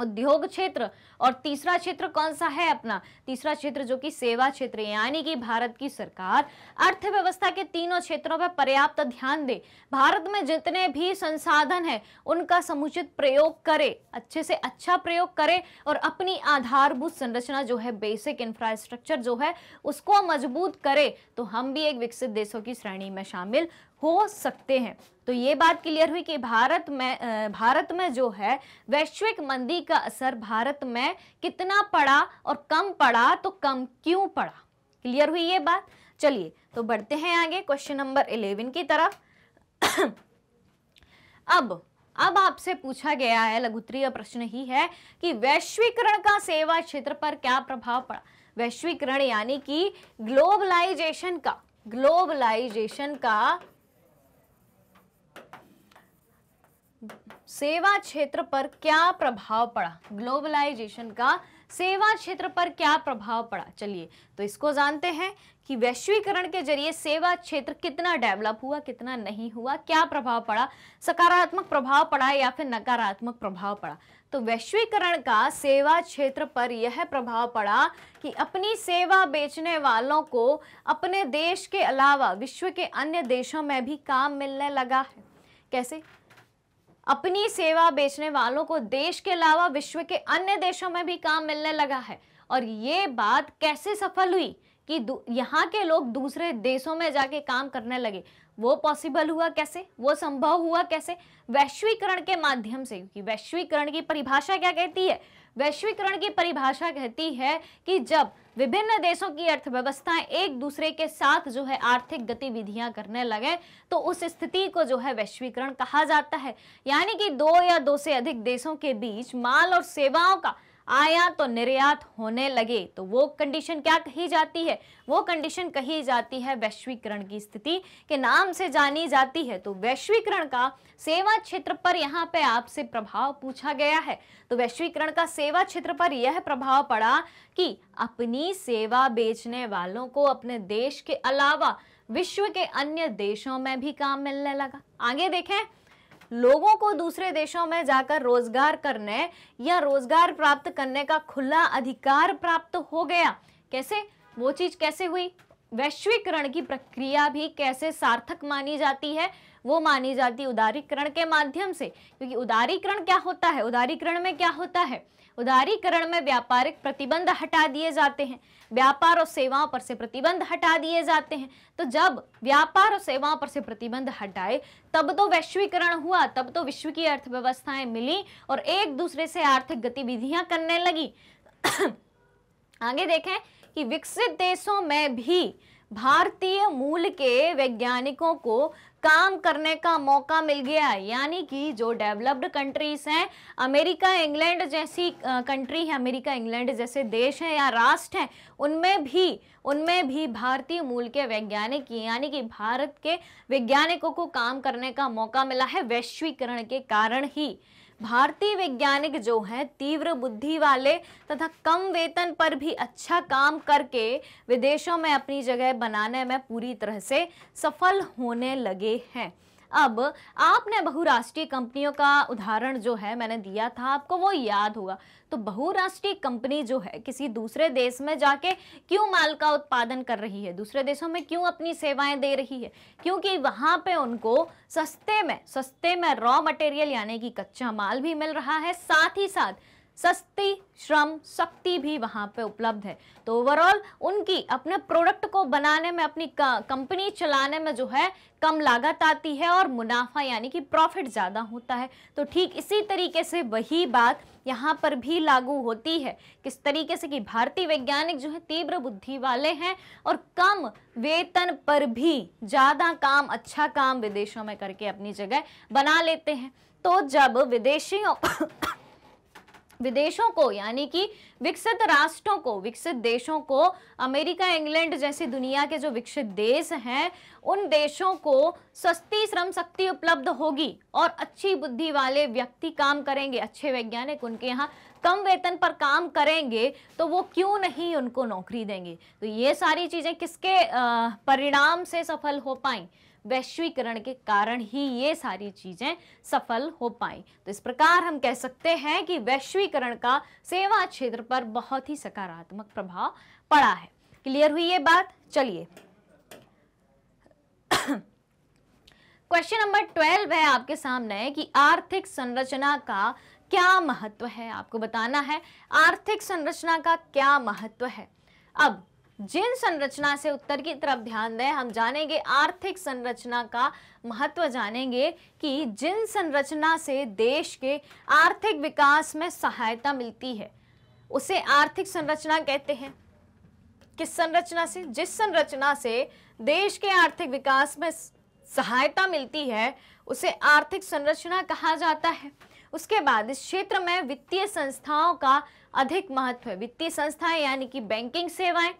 उद्योग क्षेत्र और तीसरा क्षेत्र कौन सा है अपना तीसरा क्षेत्र जो कि सेवा क्षेत्र यानी कि भारत की सरकार अर्थव्यवस्था के तीनों क्षेत्रों पर पर्याप्त ध्यान दे भारत में जितने भी संसाधन हैं उनका समुचित प्रयोग करे अच्छे से अच्छा प्रयोग करे और अपनी आधारभूत संरचना जो है बेसिक इंफ्रास्ट्रक्चर जो है उसको मजबूत करे तो हम भी एक विकसित देशों की श्रेणी में शामिल हो सकते हैं तो ये बात क्लियर हुई कि भारत में भारत में जो है वैश्विक मंदी का असर भारत में कितना पड़ा और कम पड़ा तो कम क्यों पड़ा क्लियर हुई ये बात चलिए तो बढ़ते हैं आगे क्वेश्चन नंबर इलेवन की तरफ अब अब आपसे पूछा गया है लघुत्तरीय प्रश्न ही है कि वैश्वीकरण का सेवा क्षेत्र पर क्या प्रभाव पड़ा वैश्वीकरण यानी कि ग्लोबलाइजेशन का ग्लोबलाइजेशन का सेवा क्षेत्र पर क्या प्रभाव पड़ा ग्लोबलाइजेशन का सेवा क्षेत्र पर क्या प्रभाव पड़ा चलिए तो इसको जानते हैं कि वैश्वीकरण के जरिए सेवा क्षेत्र कितना डेवलप हुआ कितना नहीं हुआ क्या प्रभाव पड़ा सकारात्मक प्रभाव पड़ा या फिर नकारात्मक प्रभाव पड़ा तो वैश्वीकरण का सेवा क्षेत्र पर यह प्रभाव पड़ा कि अपनी सेवा बेचने वालों को अपने देश के अलावा विश्व के अन्य देशों में भी काम मिलने लगा है कैसे अपनी सेवा बेचने वालों को देश के अलावा विश्व के अन्य देशों में भी काम मिलने लगा है और ये बात कैसे सफल हुई कि यहाँ के लोग दूसरे देशों में जाके काम करने लगे वो पॉसिबल हुआ कैसे वो संभव हुआ कैसे वैश्वीकरण के माध्यम से क्योंकि वैश्वीकरण की परिभाषा क्या कहती है वैश्वीकरण की परिभाषा कहती है कि जब विभिन्न देशों की अर्थव्यवस्थाएं एक दूसरे के साथ जो है आर्थिक गतिविधियां करने लगे तो उस स्थिति को जो है वैश्वीकरण कहा जाता है यानी कि दो या दो से अधिक देशों के बीच माल और सेवाओं का आयात तो और निर्यात होने लगे तो वो कंडीशन क्या कही जाती है वो कंडीशन कही जाती है वैश्वीकरण की स्थिति के नाम से जानी जाती है तो वैश्वीकरण का सेवा क्षेत्र पर यहाँ पे आपसे प्रभाव पूछा गया है तो वैश्वीकरण का सेवा क्षेत्र पर यह प्रभाव पड़ा कि अपनी सेवा बेचने वालों को अपने देश के अलावा विश्व के अन्य देशों में भी काम मिलने लगा आगे देखें लोगों को दूसरे देशों में जाकर रोजगार करने या रोजगार प्राप्त करने का खुला अधिकार प्राप्त हो गया कैसे वो चीज कैसे हुई वैश्वीकरण की प्रक्रिया भी कैसे सार्थक मानी जाती है वो मानी जाती उदारीकरण के माध्यम से क्योंकि उदारीकरण क्या होता है उदारीकरण में क्या होता है उदारीकरण में व्यापारिक प्रतिबंध हटा दिए जाते हैं व्यापार और सेवाओं पर से प्रतिबंध हटा दिए जाते हैं तो जब व्यापार और सेवाओं पर से प्रतिबंध हटाए तब तो वैश्वीकरण हुआ तब तो विश्व की अर्थव्यवस्थाएं मिली और एक दूसरे से आर्थिक गतिविधियां करने लगी आगे देखें कि विकसित देशों में भी भारतीय मूल के वैज्ञानिकों को काम करने का मौका मिल गया यानी कि जो डेवलप्ड कंट्रीज हैं अमेरिका इंग्लैंड जैसी कंट्री है अमेरिका इंग्लैंड जैसे देश हैं या राष्ट्र हैं उनमें भी उनमें भी भारतीय मूल के वैज्ञानिक यानी कि भारत के वैज्ञानिकों को काम करने का मौका मिला है वैश्वीकरण के कारण ही भारतीय वैज्ञानिक जो हैं तीव्र बुद्धि वाले तथा कम वेतन पर भी अच्छा काम करके विदेशों में अपनी जगह बनाने में पूरी तरह से सफल होने लगे हैं अब आपने बहुराष्ट्रीय कंपनियों का उदाहरण जो है मैंने दिया था आपको वो याद होगा तो बहुराष्ट्रीय कंपनी जो है किसी दूसरे देश में जाके क्यों माल का उत्पादन कर रही है दूसरे देशों में क्यों अपनी सेवाएं दे रही है क्योंकि वहां पे उनको सस्ते में सस्ते में रॉ मटेरियल यानी कि कच्चा माल भी मिल रहा है साथ ही साथ सस्ती श्रम शक्ति भी वहाँ पे उपलब्ध है तो ओवरऑल उनकी अपने प्रोडक्ट को बनाने में अपनी कंपनी चलाने में जो है कम लागत आती है और मुनाफा यानी कि प्रॉफिट ज़्यादा होता है तो ठीक इसी तरीके से वही बात यहाँ पर भी लागू होती है किस तरीके से कि भारतीय वैज्ञानिक जो है तीव्र बुद्धि वाले हैं और कम वेतन पर भी ज़्यादा काम अच्छा काम विदेशों में करके अपनी जगह बना लेते हैं तो जब विदेशी विदेशों को यानी कि विकसित राष्ट्रों को विकसित देशों को अमेरिका इंग्लैंड जैसे दुनिया के जो विकसित देश हैं उन देशों को सस्ती श्रम शक्ति उपलब्ध होगी और अच्छी बुद्धि वाले व्यक्ति काम करेंगे अच्छे वैज्ञानिक उनके यहाँ कम वेतन पर काम करेंगे तो वो क्यों नहीं उनको नौकरी देंगे तो ये सारी चीज़ें किसके परिणाम से सफल हो पाई वैश्वीकरण के कारण ही ये सारी चीज़ें सफल हो पाई तो इस प्रकार हम कह सकते हैं कि वैश्वीकरण का सेवा क्षेत्र पर बहुत ही सकारात्मक प्रभाव पड़ा है क्लियर हुई ये बात चलिए क्वेश्चन नंबर ट्वेल्व है आपके सामने कि आर्थिक संरचना का क्या महत्व है आपको बताना है आर्थिक संरचना का क्या महत्व है अब जिन संरचना से उत्तर की तरफ ध्यान दें हम जानेंगे आर्थिक संरचना का महत्व जानेंगे कि जिन संरचना से देश के आर्थिक विकास में सहायता मिलती है उसे आर्थिक संरचना कहते हैं किस संरचना से जिस संरचना से देश के आर्थिक विकास में सहायता मिलती है उसे आर्थिक संरचना कहा जाता है उसके बाद इस क्षेत्र में वित्तीय संस्थाओं का अधिक महत्व है वित्तीय संस्थाएं यानी कि बैंकिंग सेवाएं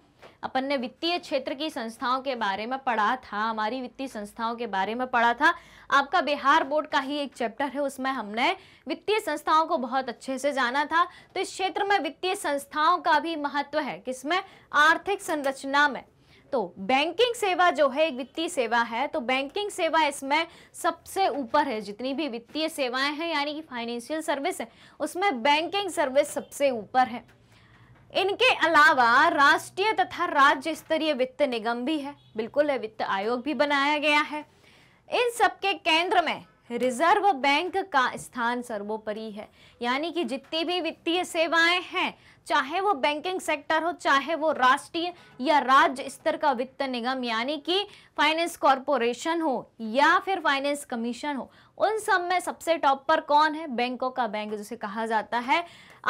अपन ने वित्तीय क्षेत्र की संस्थाओं के बारे में पढ़ा था हमारी वित्तीय संस्थाओं के बारे में पढ़ा था आपका बिहार बोर्ड का ही एक चैप्टर है उसमें हमने वित्तीय संस्थाओं को बहुत अच्छे से जाना था तो इस क्षेत्र में वित्तीय संस्थाओं का भी महत्व है किसमें आर्थिक संरचना में तो बैंकिंग सेवा जो है एक वित्तीय सेवा है तो बैंकिंग सेवा इसमें सबसे ऊपर है जितनी भी वित्तीय सेवाएं हैं यानी कि फाइनेंशियल सर्विस है उसमें बैंकिंग सर्विस सबसे ऊपर है इनके अलावा राष्ट्रीय तथा राज्य स्तरीय वित्त निगम भी है बिल्कुल है वित्त आयोग भी बनाया गया है इन सबके केंद्र में रिजर्व बैंक का स्थान सर्वोपरि है यानी कि जितनी भी वित्तीय सेवाएं हैं चाहे वो बैंकिंग सेक्टर हो चाहे वो राष्ट्रीय या राज्य स्तर का वित्त निगम यानी कि फाइनेंस कॉरपोरेशन हो या फिर फाइनेंस कमीशन हो उन सब में सबसे टॉप पर कौन है बैंकों का बैंक जिसे कहा जाता है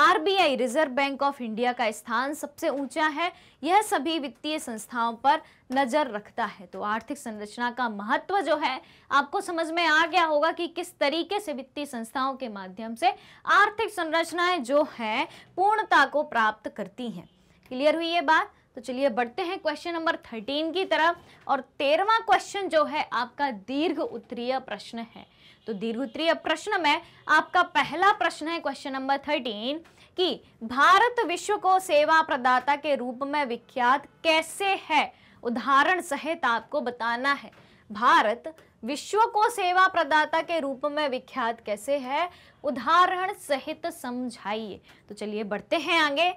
RBI Reserve Bank of India का स्थान सबसे ऊंचा है यह सभी वित्तीय संस्थाओं पर नजर रखता है तो आर्थिक संरचना का महत्व जो है आपको समझ में आ गया होगा कि किस तरीके से वित्तीय संस्थाओं के माध्यम से आर्थिक संरचनाएं जो है पूर्णता को प्राप्त करती हैं क्लियर हुई ये बात तो चलिए बढ़ते हैं क्वेश्चन नंबर थर्टीन की तरफ और तेरहवा क्वेश्चन जो है आपका दीर्घ उत्तरीय प्रश्न है तो दीर्घ प्रश्न में आपका पहला प्रश्न है क्वेश्चन नंबर थर्टीन कि भारत विश्व को सेवा प्रदाता के रूप में विख्यात कैसे है उदाहरण सहित आपको बताना है भारत विश्व को सेवा प्रदाता के रूप में विख्यात कैसे है उदाहरण सहित समझाइए तो चलिए बढ़ते हैं आगे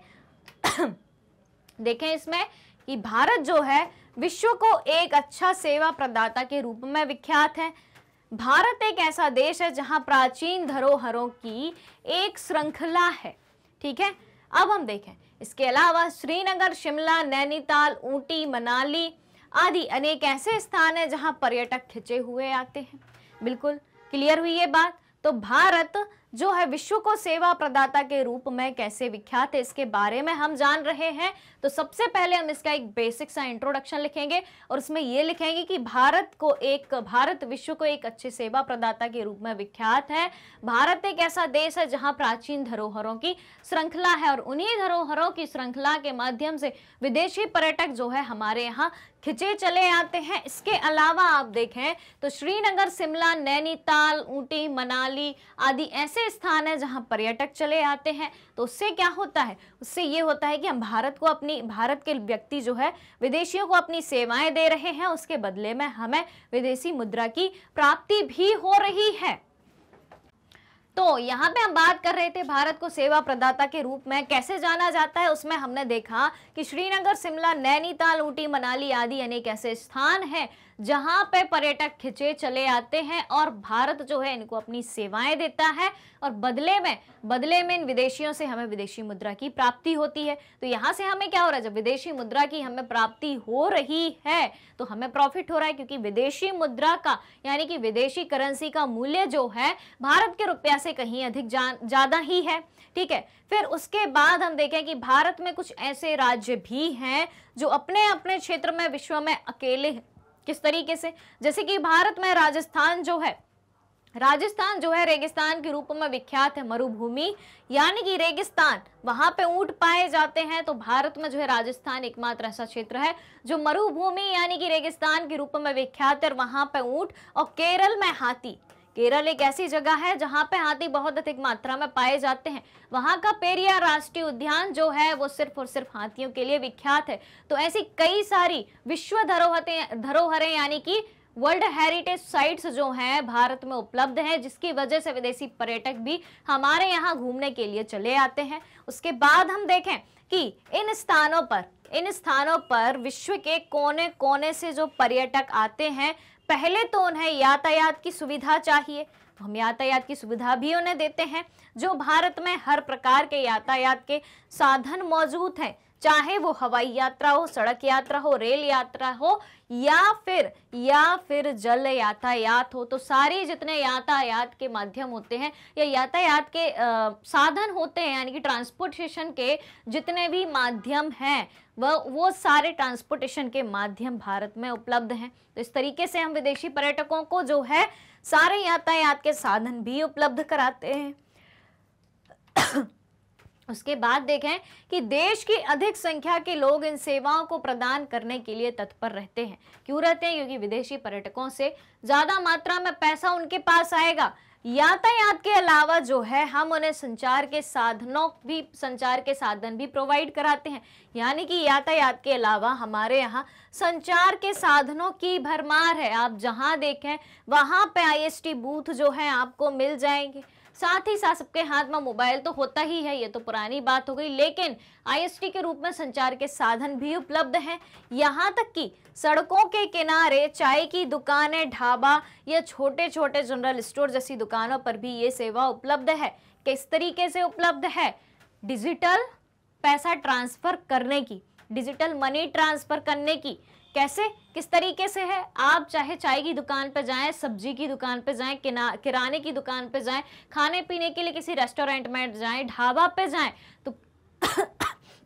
देखें इसमें कि भारत जो है विश्व को एक अच्छा सेवा प्रदाता के रूप में विख्यात है भारत एक ऐसा देश है जहां प्राचीन धरोहरों की एक श्रृंखला है ठीक है अब हम देखें इसके अलावा श्रीनगर शिमला नैनीताल ऊटी मनाली आदि अनेक ऐसे स्थान हैं जहां पर्यटक खिंचे हुए आते हैं बिल्कुल क्लियर हुई ये बात तो भारत जो है विश्व को सेवा प्रदाता के रूप में कैसे विख्यात है इसके बारे में हम जान रहे हैं तो सबसे पहले हम इसका एक बेसिक सा इंट्रोडक्शन लिखेंगे और उसमें ये लिखेंगे कि भारत को एक भारत विश्व को एक अच्छे सेवा प्रदाता के रूप में विख्यात है भारत एक ऐसा देश है जहाँ प्राचीन धरोहरों की श्रृंखला है और उन्हीं धरोहरों की श्रृंखला के माध्यम से विदेशी पर्यटक जो है हमारे यहाँ खिंचे चले आते हैं इसके अलावा आप देखें तो श्रीनगर शिमला नैनीताल ऊटी मनाली आदि ऐसे ऐसे स्थान है जहाँ पर्यटक चले आते हैं तो उससे क्या होता है उससे ये होता है कि हम भारत को अपनी भारत के व्यक्ति जो है विदेशियों को अपनी सेवाएं दे रहे हैं उसके बदले में हमें विदेशी मुद्रा की प्राप्ति भी हो रही है तो यहाँ पे हम बात कर रहे थे भारत को सेवा प्रदाता के रूप में कैसे जाना जाता है उसमें हमने देखा कि श्रीनगर शिमला नैनीताल ऊटी मनाली आदि अनेक ऐसे स्थान हैं जहां पे पर्यटक खिंचे चले आते हैं और भारत जो है इनको अपनी सेवाएं देता है और बदले में बदले में इन विदेशियों से हमें विदेशी मुद्रा की प्राप्ति होती है तो यहाँ से हमें क्या हो रहा है जब विदेशी मुद्रा की हमें प्राप्ति हो रही है तो हमें प्रॉफिट हो रहा है क्योंकि विदेशी मुद्रा का यानी कि विदेशी करेंसी का मूल्य जो है भारत के रुपया से कहीं अधिक ज़्यादा ही है ठीक है फिर उसके बाद हम देखें कि भारत में कुछ ऐसे राज्य भी हैं जो अपने अपने क्षेत्र में विश्व में अकेले किस तरीके से जैसे कि भारत में राजस्थान जो है राजस्थान जो है रेगिस्तान के रूप में विख्यात है मरुभूमि यानी कि रेगिस्तान वहां पे ऊंट पाए जाते हैं तो भारत में जो है राजस्थान एकमात्र ऐसा क्षेत्र है जो मरुभूमि यानी कि रेगिस्तान के रूप में विख्यात है वहां पे ऊंट और केरल में हाथी केरल एक ऐसी जगह है जहां पे हाथी बहुत अधिक मात्रा में पाए जाते हैं वहां का पेरिया राष्ट्रीय उद्यान जो है वो सिर्फ और सिर्फ हाथियों के लिए विख्यात है तो ऐसी कई सारी विश्व धरोहरें धरोहरें यानी कि वर्ल्ड हेरिटेज साइट्स जो हैं भारत में उपलब्ध हैं जिसकी वजह से विदेशी पर्यटक भी हमारे यहाँ घूमने के लिए चले आते हैं उसके बाद हम देखें कि इन स्थानों पर इन स्थानों पर विश्व के कोने कोने से जो पर्यटक आते हैं पहले तो उन्हें यातायात की सुविधा चाहिए तो हम यातायात की सुविधा भी उन्हें देते हैं जो भारत में हर प्रकार के यातायात के साधन मौजूद हैं चाहे वो हवाई यात्रा हो सड़क यात्रा हो रेल यात्रा हो या फिर या फिर जल यातायात हो तो सारे जितने यातायात के माध्यम होते हैं या यातायात के आ, साधन होते हैं यानी कि ट्रांसपोर्टेशन के जितने भी माध्यम हैं वह वो सारे ट्रांसपोर्टेशन के माध्यम भारत में उपलब्ध हैं तो इस तरीके से हम विदेशी पर्यटकों को जो है सारे यातायात के साधन भी उपलब्ध कराते हैं उसके बाद देखें कि देश की अधिक संख्या के लोग इन सेवाओं को प्रदान करने के लिए तत्पर रहते हैं क्यों रहते हैं क्योंकि विदेशी पर्यटकों से ज़्यादा मात्रा में पैसा उनके पास आएगा यातायात के अलावा जो है हम उन्हें संचार के साधनों भी संचार के साधन भी प्रोवाइड कराते हैं यानी कि यातायात के अलावा हमारे यहाँ संचार के साधनों की भरमार है आप जहाँ देखें वहाँ पे आईएसटी बूथ जो है आपको मिल जाएंगे साथ ही साथ सबके हाथ में मोबाइल तो होता ही है ये तो पुरानी बात हो गई लेकिन आईएसटी के रूप में संचार के साधन भी उपलब्ध हैं यहाँ तक कि सड़कों के किनारे चाय की दुकानें ढाबा या छोटे छोटे जनरल स्टोर जैसी दुकानों पर भी ये सेवा उपलब्ध है किस तरीके से उपलब्ध है डिजिटल पैसा ट्रांसफ़र करने की डिजिटल मनी ट्रांसफ़र करने की कैसे किस तरीके से है आप चाहे चाय की दुकान पर जाएं सब्जी की दुकान पर जाएं किराने की दुकान पर जाएं खाने पीने के लिए किसी रेस्टोरेंट में जाएं ढाबा पे जाएं तो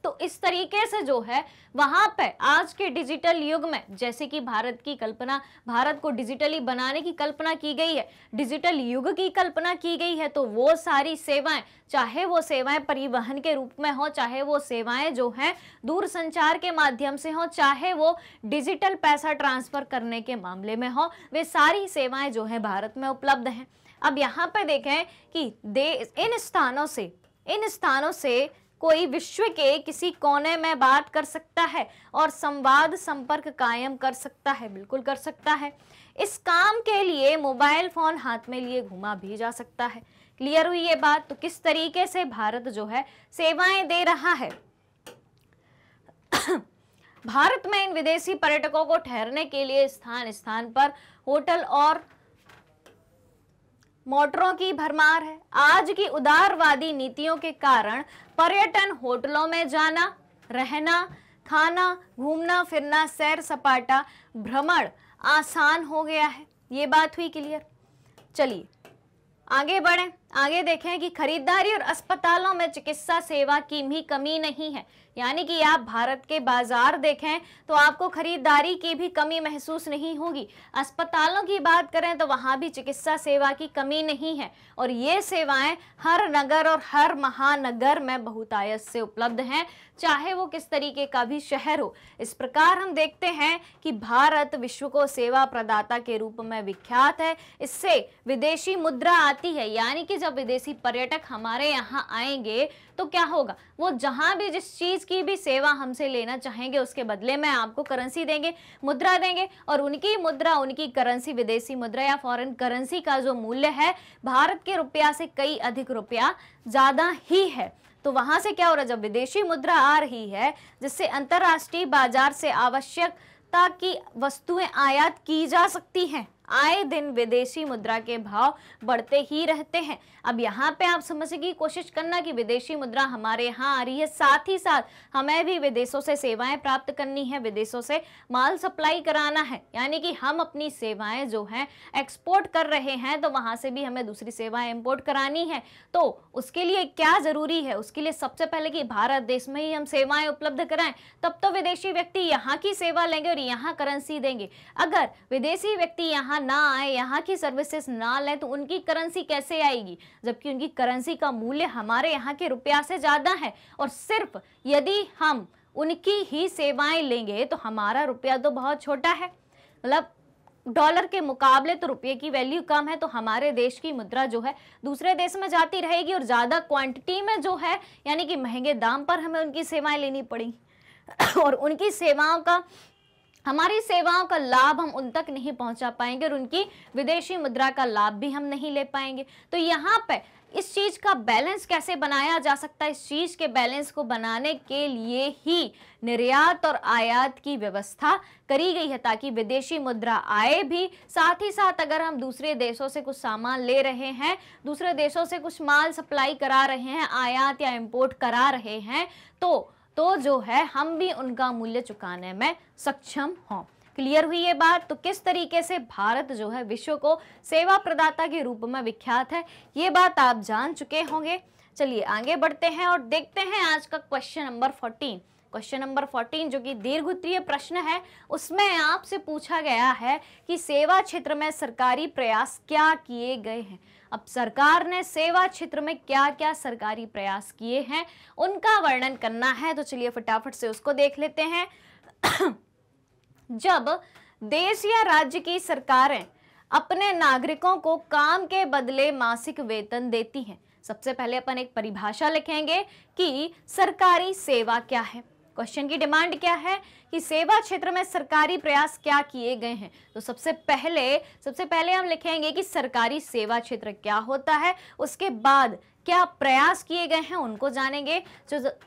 तो इस तरीके से जो है वहां पर आज के डिजिटल युग में जैसे कि भारत की कल्पना भारत को डिजिटली बनाने की कल्पना की गई है डिजिटल युग की कल्पना की गई है तो वो सारी सेवाएं चाहे वो सेवाएं परिवहन के रूप में हो चाहे वो सेवाएं जो हैं दूर संचार के माध्यम से हो चाहे वो डिजिटल पैसा ट्रांसफर करने के मामले में हो वे सारी सेवाएं जो है भारत में उपलब्ध हैं अब यहाँ पर देखें कि दे इन स्थानों से इन स्थानों से कोई विश्व के किसी कोने में बात कर सकता है और संवाद संपर्क कायम कर सकता है बिल्कुल कर सकता है इस काम के लिए मोबाइल फ़ोन हाथ में लिए घुमा भी जा सकता है क्लियर हुई ये बात तो किस तरीके से भारत जो है सेवाएं दे रहा है भारत में इन विदेशी पर्यटकों को ठहरने के लिए स्थान स्थान पर होटल और मोटरों की भरमार है आज की उदारवादी नीतियों के कारण पर्यटन होटलों में जाना रहना खाना घूमना फिरना सैर सपाटा भ्रमण आसान हो गया है ये बात हुई क्लियर चलिए आगे बढ़ें आगे देखें कि खरीदारी और अस्पतालों में चिकित्सा सेवा की भी कमी नहीं है यानी कि आप भारत के बाजार देखें तो आपको खरीदारी की भी कमी महसूस नहीं होगी अस्पतालों की बात करें तो वहां भी चिकित्सा सेवा की कमी नहीं है और ये सेवाएं हर नगर और हर महानगर में बहुतायत से उपलब्ध हैं चाहे वो किस तरीके का भी शहर हो इस प्रकार हम देखते हैं कि भारत विश्व को सेवा प्रदाता के रूप में विख्यात है इससे विदेशी मुद्रा आती है यानी कि जब विदेशी पर्यटक हमारे यहाँ आएंगे तो क्या होगा वो जहाँ भी जिस चीज़ की भी सेवा हमसे लेना चाहेंगे उसके बदले में आपको करेंसी देंगे मुद्रा देंगे और उनकी मुद्रा उनकी करेंसी विदेशी मुद्रा या फॉरेन करेंसी का जो मूल्य है भारत के रुपया से कई अधिक रुपया ज़्यादा ही है तो वहाँ से क्या हो रहा है जब विदेशी मुद्रा आ रही है जिससे अंतर्राष्ट्रीय बाजार से आवश्यकता की वस्तुएं आयात की जा सकती हैं आए दिन विदेशी मुद्रा के भाव बढ़ते ही रहते हैं अब यहाँ पे आप समझने की कोशिश करना कि विदेशी मुद्रा हमारे यहाँ आ रही है साथ ही साथ हमें भी विदेशों से सेवाएं प्राप्त करनी है विदेशों से माल सप्लाई कराना है यानी कि हम अपनी सेवाएं जो हैं एक्सपोर्ट कर रहे हैं तो वहाँ से भी हमें दूसरी सेवाएं इम्पोर्ट करानी है तो उसके लिए क्या ज़रूरी है उसके लिए सबसे पहले कि भारत देश में ही हम सेवाएं उपलब्ध कराएं तब तो विदेशी व्यक्ति यहाँ की सेवा लेंगे और यहाँ करेंसी देंगे अगर विदेशी व्यक्ति यहाँ ना आए यहाँ की सर्विसेज ना लें तो उनकी करेंसी कैसे आएगी जबकि उनकी करेंसी का मूल्य हमारे यहाँ के रुपया से ज़्यादा है और सिर्फ यदि हम उनकी ही सेवाएं लेंगे तो हमारा रुपया तो बहुत छोटा है मतलब डॉलर के मुकाबले तो रुपये की वैल्यू कम है तो हमारे देश की मुद्रा जो है दूसरे देश में जाती रहेगी और ज़्यादा क्वांटिटी में जो है यानी कि महंगे दाम पर हमें उनकी सेवाएं लेनी पड़ेंगी और उनकी सेवाओं का हमारी सेवाओं का लाभ हम उन तक नहीं पहुंचा पाएंगे और उनकी विदेशी मुद्रा का लाभ भी हम नहीं ले पाएंगे तो यहाँ पर इस चीज़ का बैलेंस कैसे बनाया जा सकता है इस चीज़ के बैलेंस को बनाने के लिए ही निर्यात और आयात की व्यवस्था करी गई है ताकि विदेशी मुद्रा आए भी साथ ही साथ अगर हम दूसरे देशों से कुछ सामान ले रहे हैं दूसरे देशों से कुछ माल सप्लाई करा रहे हैं आयात या इम्पोर्ट करा रहे हैं तो तो जो है हम भी उनका मूल्य चुकाने में सक्षम हों क्लियर हुई ये बात तो किस तरीके से भारत जो है विश्व को सेवा प्रदाता के रूप में विख्यात है ये बात आप जान चुके होंगे चलिए आगे बढ़ते हैं और देखते हैं आज का question number fourteen question number fourteen जो कि दीर्घ उत्तरीय प्रश्न है उसमें आपसे पूछा गया है कि सेवा क्षेत्र में सरकारी प्रयास क्या किए गए हैं अब सरकार ने सेवा क्षेत्र में क्या क्या सरकारी प्रयास किए हैं उनका वर्णन करना है तो चलिए फटाफट से उसको देख लेते हैं जब देश या राज्य की सरकारें अपने नागरिकों को काम के बदले मासिक वेतन देती हैं सबसे पहले अपन एक परिभाषा लिखेंगे कि सरकारी सेवा क्या है क्वेश्चन की डिमांड क्या है कि सेवा क्षेत्र में सरकारी प्रयास क्या किए गए हैं तो सबसे पहले सबसे पहले हम लिखेंगे कि सरकारी सेवा क्षेत्र क्या होता है उसके बाद क्या प्रयास किए गए हैं उनको जानेंगे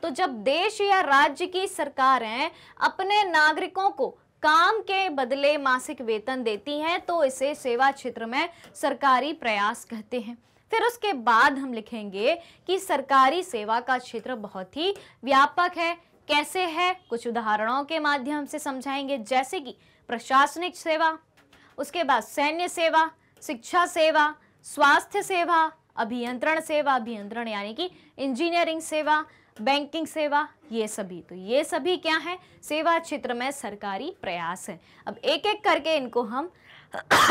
तो जब देश या राज्य की सरकारें अपने नागरिकों को काम के बदले मासिक वेतन देती हैं तो इसे सेवा क्षेत्र में सरकारी प्रयास कहते हैं फिर उसके बाद हम लिखेंगे कि सरकारी सेवा का क्षेत्र बहुत ही व्यापक है कैसे है कुछ उदाहरणों के माध्यम से समझाएंगे जैसे कि प्रशासनिक सेवा उसके बाद सैन्य सेवा शिक्षा सेवा स्वास्थ्य सेवा अभियंत्रण सेवा अभियंत्रण यानी कि इंजीनियरिंग सेवा बैंकिंग सेवा ये सभी तो ये सभी क्या है सेवा क्षेत्र में सरकारी प्रयास है अब एक एक करके इनको हम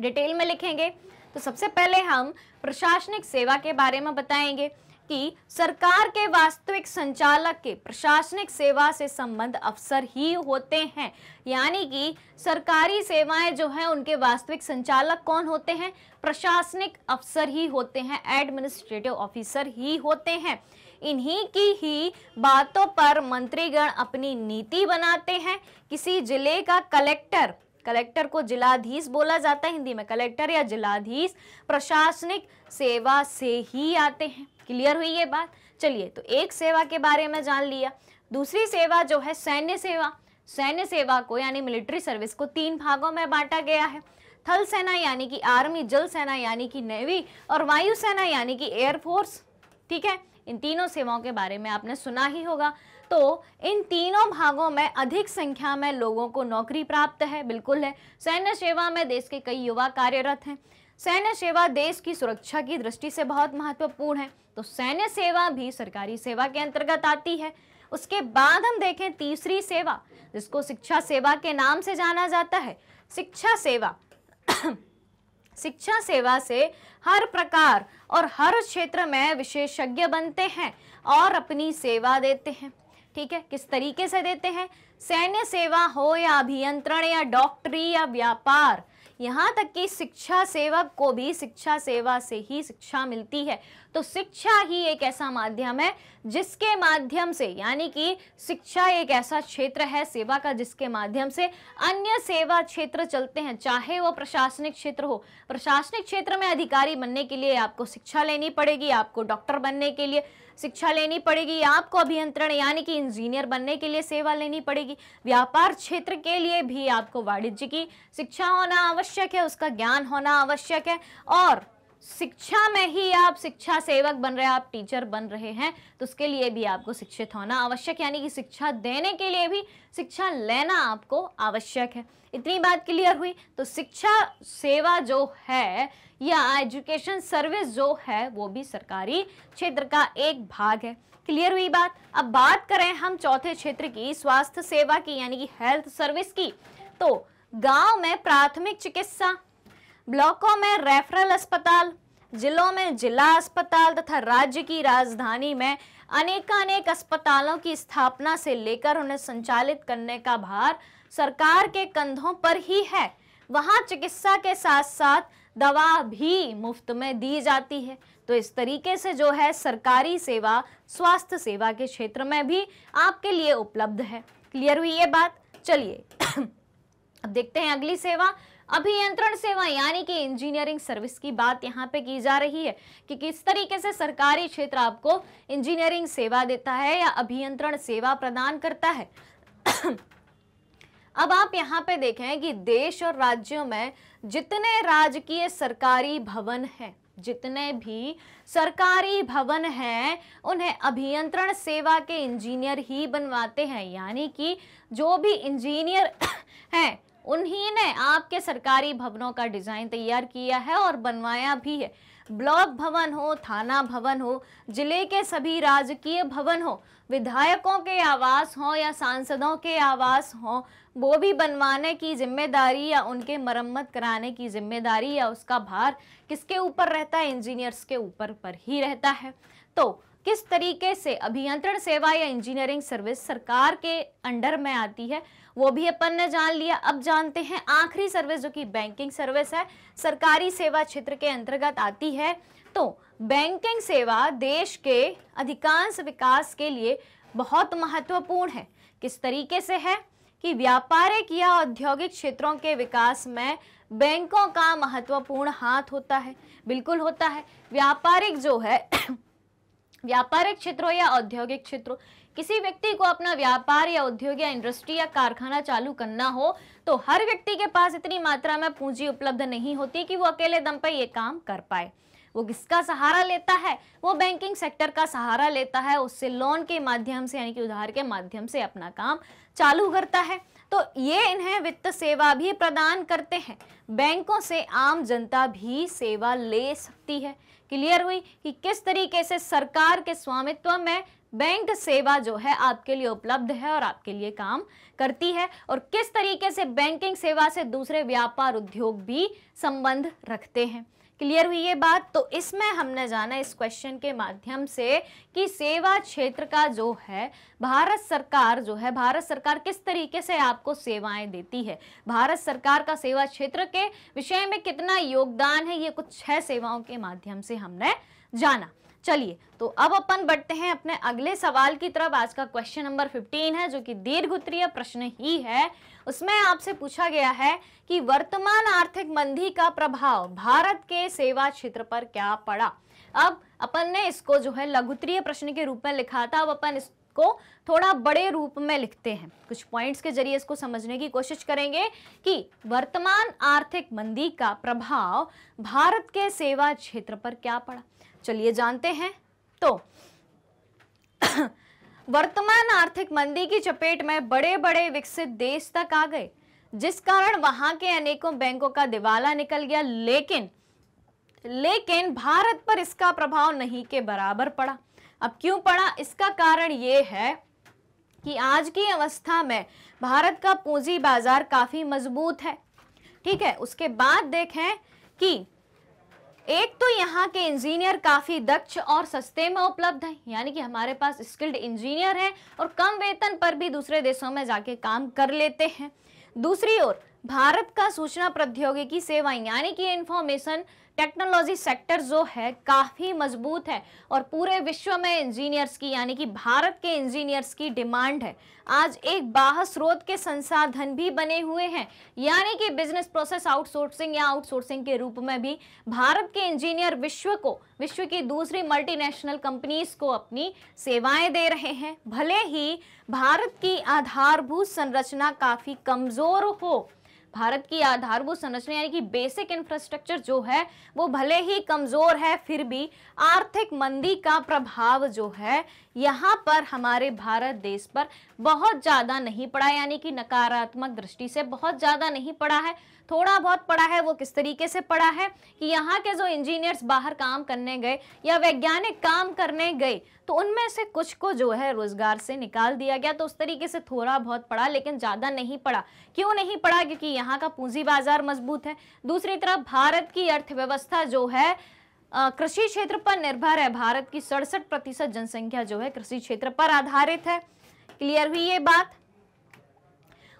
डिटेल में लिखेंगे तो सबसे पहले हम प्रशासनिक सेवा के बारे में बताएंगे कि सरकार के वास्तविक संचालक के प्रशासनिक सेवा से संबंध अफसर ही होते हैं यानी कि सरकारी सेवाएं जो हैं उनके वास्तविक संचालक कौन होते हैं प्रशासनिक अफसर ही होते हैं एडमिनिस्ट्रेटिव ऑफिसर ही होते हैं इन्हीं की ही बातों पर मंत्रीगण अपनी नीति बनाते हैं किसी जिले का कलेक्टर कलेक्टर को जिलाधीश बोला जाता है हिंदी में कलेक्टर या जिलाधीश प्रशासनिक सेवा से ही आते हैं क्लियर हुई ये बात चलिए तो एक सेवा के बारे में जान लिया दूसरी सेवा जो है सैन्य सेवा सैन्य सेवा को यानी मिलिट्री सर्विस को तीन भागों में बांटा गया है थल सेना यानी कि आर्मी जल सेना यानी कि नेवी और वायु सेना यानी कि एयरफोर्स ठीक है इन तीनों सेवाओं के बारे में आपने सुना ही होगा तो इन तीनों भागों में अधिक संख्या में लोगों को नौकरी प्राप्त है बिल्कुल है सैन्य सेवा में देश के कई युवा कार्यरत हैं सैन्य सेवा देश की सुरक्षा की दृष्टि से बहुत महत्वपूर्ण है तो सैन्य सेवा भी सरकारी सेवा के अंतर्गत आती है उसके बाद हम देखें तीसरी सेवा जिसको शिक्षा सेवा के नाम से जाना जाता है शिक्षा सेवा शिक्षा सेवा से हर प्रकार और हर क्षेत्र में विशेषज्ञ बनते हैं और अपनी सेवा देते हैं ठीक है किस तरीके से देते हैं सैन्य सेवा हो या अभियंत्रण या डॉक्टरी या व्यापार यहाँ तक कि शिक्षा सेवक को भी शिक्षा सेवा से ही शिक्षा मिलती है तो शिक्षा ही एक ऐसा माध्यम है जिसके माध्यम से यानी कि शिक्षा एक ऐसा क्षेत्र है सेवा का जिसके माध्यम से अन्य सेवा क्षेत्र चलते हैं चाहे वो प्रशासनिक क्षेत्र हो प्रशासनिक क्षेत्र में अधिकारी बनने के लिए आपको शिक्षा लेनी पड़ेगी आपको डॉक्टर बनने के लिए शिक्षा लेनी पड़ेगी आपको अभियंत्रण यानी कि इंजीनियर बनने के लिए सेवा लेनी पड़ेगी व्यापार क्षेत्र के लिए भी आपको वाणिज्य की शिक्षा होना आवश्यक है उसका ज्ञान होना आवश्यक है और शिक्षा में ही आप शिक्षा सेवक बन रहे हैं आप टीचर बन रहे हैं तो उसके लिए भी आपको शिक्षित होना आवश्यक यानी कि शिक्षा देने के लिए भी शिक्षा लेना आपको आवश्यक है इतनी बात क्लियर हुई तो शिक्षा सेवा जो है या एजुकेशन सर्विस जो है वो भी सरकारी क्षेत्र का एक भाग है क्लियर हुई बात अब बात करें हम चौथे क्षेत्र की स्वास्थ्य सेवा की यानी कि हेल्थ सर्विस की तो गांव में प्राथमिक चिकित्सा ब्लॉकों में रेफरल अस्पताल जिलों में जिला अस्पताल तथा राज्य की राजधानी में अनेकानेक अस्पतालों की स्थापना से लेकर उन्हें संचालित करने का भार सरकार के कंधों पर ही है वहां चिकित्सा के साथ साथ दवा भी मुफ्त में दी जाती है तो इस तरीके से जो है सरकारी सेवा स्वास्थ्य सेवा के क्षेत्र में भी आपके लिए उपलब्ध है क्लियर हुई ये बात चलिए अब देखते हैं अगली सेवा अभियंत्रण सेवा यानी कि इंजीनियरिंग सर्विस की बात यहाँ पे की जा रही है कि किस तरीके से सरकारी क्षेत्र आपको इंजीनियरिंग सेवा देता है या अभियंत्रण सेवा प्रदान करता है अब आप यहाँ पे देखें कि देश और राज्यों में जितने राजकीय सरकारी भवन हैं जितने भी सरकारी भवन हैं उन्हें अभियंत्रण सेवा के इंजीनियर ही बनवाते हैं यानी कि जो भी इंजीनियर हैं उन्हीं ने आपके सरकारी भवनों का डिज़ाइन तैयार किया है और बनवाया भी है ब्लॉक भवन हो थाना भवन हो जिले के सभी राजकीय भवन हो विधायकों के आवास हो या सांसदों के आवास हो वो भी बनवाने की जिम्मेदारी या उनके मरम्मत कराने की जिम्मेदारी या उसका भार किसके ऊपर रहता है इंजीनियर्स के ऊपर पर ही रहता है तो किस तरीके से अभियंत्रण सेवा या इंजीनियरिंग सर्विस सरकार के अंडर में आती है वो भी अपन ने जान लिया अब जानते हैं आखिरी सर्विस जो कि बैंकिंग सर्विस है सरकारी सेवा क्षेत्र के अंतर्गत आती है तो बैंकिंग सेवा देश के अधिकांश विकास के लिए बहुत महत्वपूर्ण है किस तरीके से है कि व्यापारिक या औद्योगिक क्षेत्रों के विकास में बैंकों का महत्वपूर्ण हाथ होता है बिल्कुल होता है व्यापारिक जो है व्यापारिक क्षेत्रों या औद्योगिक क्षेत्रों किसी व्यक्ति को अपना व्यापार या उद्योग या इंडस्ट्री या कारखाना चालू करना हो तो हर व्यक्ति के पास इतनी मात्रा में पूंजी उपलब्ध नहीं होती कि वो अकेले दम पर ये काम कर पाए वो किसका सहारा लेता है वो बैंकिंग सेक्टर का सहारा लेता है उससे लोन के माध्यम से यानी कि उधार के माध्यम से अपना काम चालू करता है तो ये इन्हें वित्त सेवा भी प्रदान करते हैं बैंकों से आम जनता भी सेवा ले सकती है क्लियर हुई कि किस तरीके से सरकार के स्वामित्व में बैंक सेवा जो है आपके लिए उपलब्ध है और आपके लिए काम करती है और किस तरीके से बैंकिंग सेवा से दूसरे व्यापार उद्योग भी संबंध रखते हैं क्लियर हुई ये बात तो इसमें हमने जाना इस क्वेश्चन के माध्यम से कि सेवा क्षेत्र का जो है भारत सरकार जो है भारत सरकार किस तरीके से आपको सेवाएं देती है भारत सरकार का सेवा क्षेत्र के विषय में कितना योगदान है ये कुछ छह सेवाओं के माध्यम से हमने जाना चलिए तो अब अपन बढ़ते हैं अपने अगले सवाल की तरफ आज का क्वेश्चन नंबर 15 है जो कि दीर्घ उत्तरीय प्रश्न ही है उसमें आपसे पूछा गया है कि वर्तमान आर्थिक मंदी का प्रभाव भारत के सेवा क्षेत्र पर क्या पड़ा अब अपन ने इसको जो है लघुतरीय प्रश्न के रूप में लिखा था अब अपन इसको थोड़ा बड़े रूप में लिखते हैं कुछ पॉइंट्स के जरिए इसको समझने की कोशिश करेंगे कि वर्तमान आर्थिक मंदी का प्रभाव भारत के सेवा क्षेत्र पर क्या पड़ा चलिए जानते हैं तो वर्तमान आर्थिक मंदी की चपेट में बड़े बड़े विकसित देश तक आ गए जिस कारण वहां के अनेकों बैंकों का दिवाला निकल गया लेकिन लेकिन भारत पर इसका प्रभाव नहीं के बराबर पड़ा अब क्यों पड़ा इसका कारण ये है कि आज की अवस्था में भारत का पूंजी बाजार काफी मजबूत है ठीक है उसके बाद देखें कि एक तो यहाँ के इंजीनियर काफ़ी दक्ष और सस्ते में उपलब्ध हैं यानी कि हमारे पास स्किल्ड इंजीनियर हैं और कम वेतन पर भी दूसरे देशों में जाके काम कर लेते हैं दूसरी ओर भारत का सूचना प्रौद्योगिकी सेवाएं यानी कि इंफॉर्मेशन टेक्नोलॉजी सेक्टर जो है काफ़ी मजबूत है और पूरे विश्व में इंजीनियर्स की यानी कि भारत के इंजीनियर्स की डिमांड है आज एक बाह स्रोत के संसाधन भी बने हुए हैं यानी कि बिजनेस प्रोसेस आउटसोर्सिंग या आउटसोर्सिंग के रूप में भी भारत के इंजीनियर विश्व को विश्व की दूसरी मल्टीनेशनल कंपनीज को अपनी सेवाएं दे रहे हैं भले ही भारत की आधारभूत संरचना काफ़ी कमज़ोर हो भारत की आधारभूत संरचना यानी कि बेसिक इंफ्रास्ट्रक्चर जो है वो भले ही कमज़ोर है फिर भी आर्थिक मंदी का प्रभाव जो है यहाँ पर हमारे भारत देश पर बहुत ज़्यादा नहीं पड़ा यानी कि नकारात्मक दृष्टि से बहुत ज़्यादा नहीं पड़ा है थोड़ा बहुत पढ़ा है वो किस तरीके से पढ़ा है कि यहाँ के जो इंजीनियर्स बाहर काम करने गए या वैज्ञानिक काम करने गए तो उनमें से कुछ को जो है रोजगार से निकाल दिया गया तो उस तरीके से थोड़ा बहुत पढ़ा लेकिन ज़्यादा नहीं पढ़ा क्यों नहीं पढ़ा क्योंकि यहाँ का पूंजी बाजार मजबूत है दूसरी तरफ भारत की अर्थव्यवस्था जो है कृषि क्षेत्र पर निर्भर है भारत की सड़सठ प्रतिशत जनसंख्या जो है कृषि क्षेत्र पर आधारित है क्लियर हुई ये बात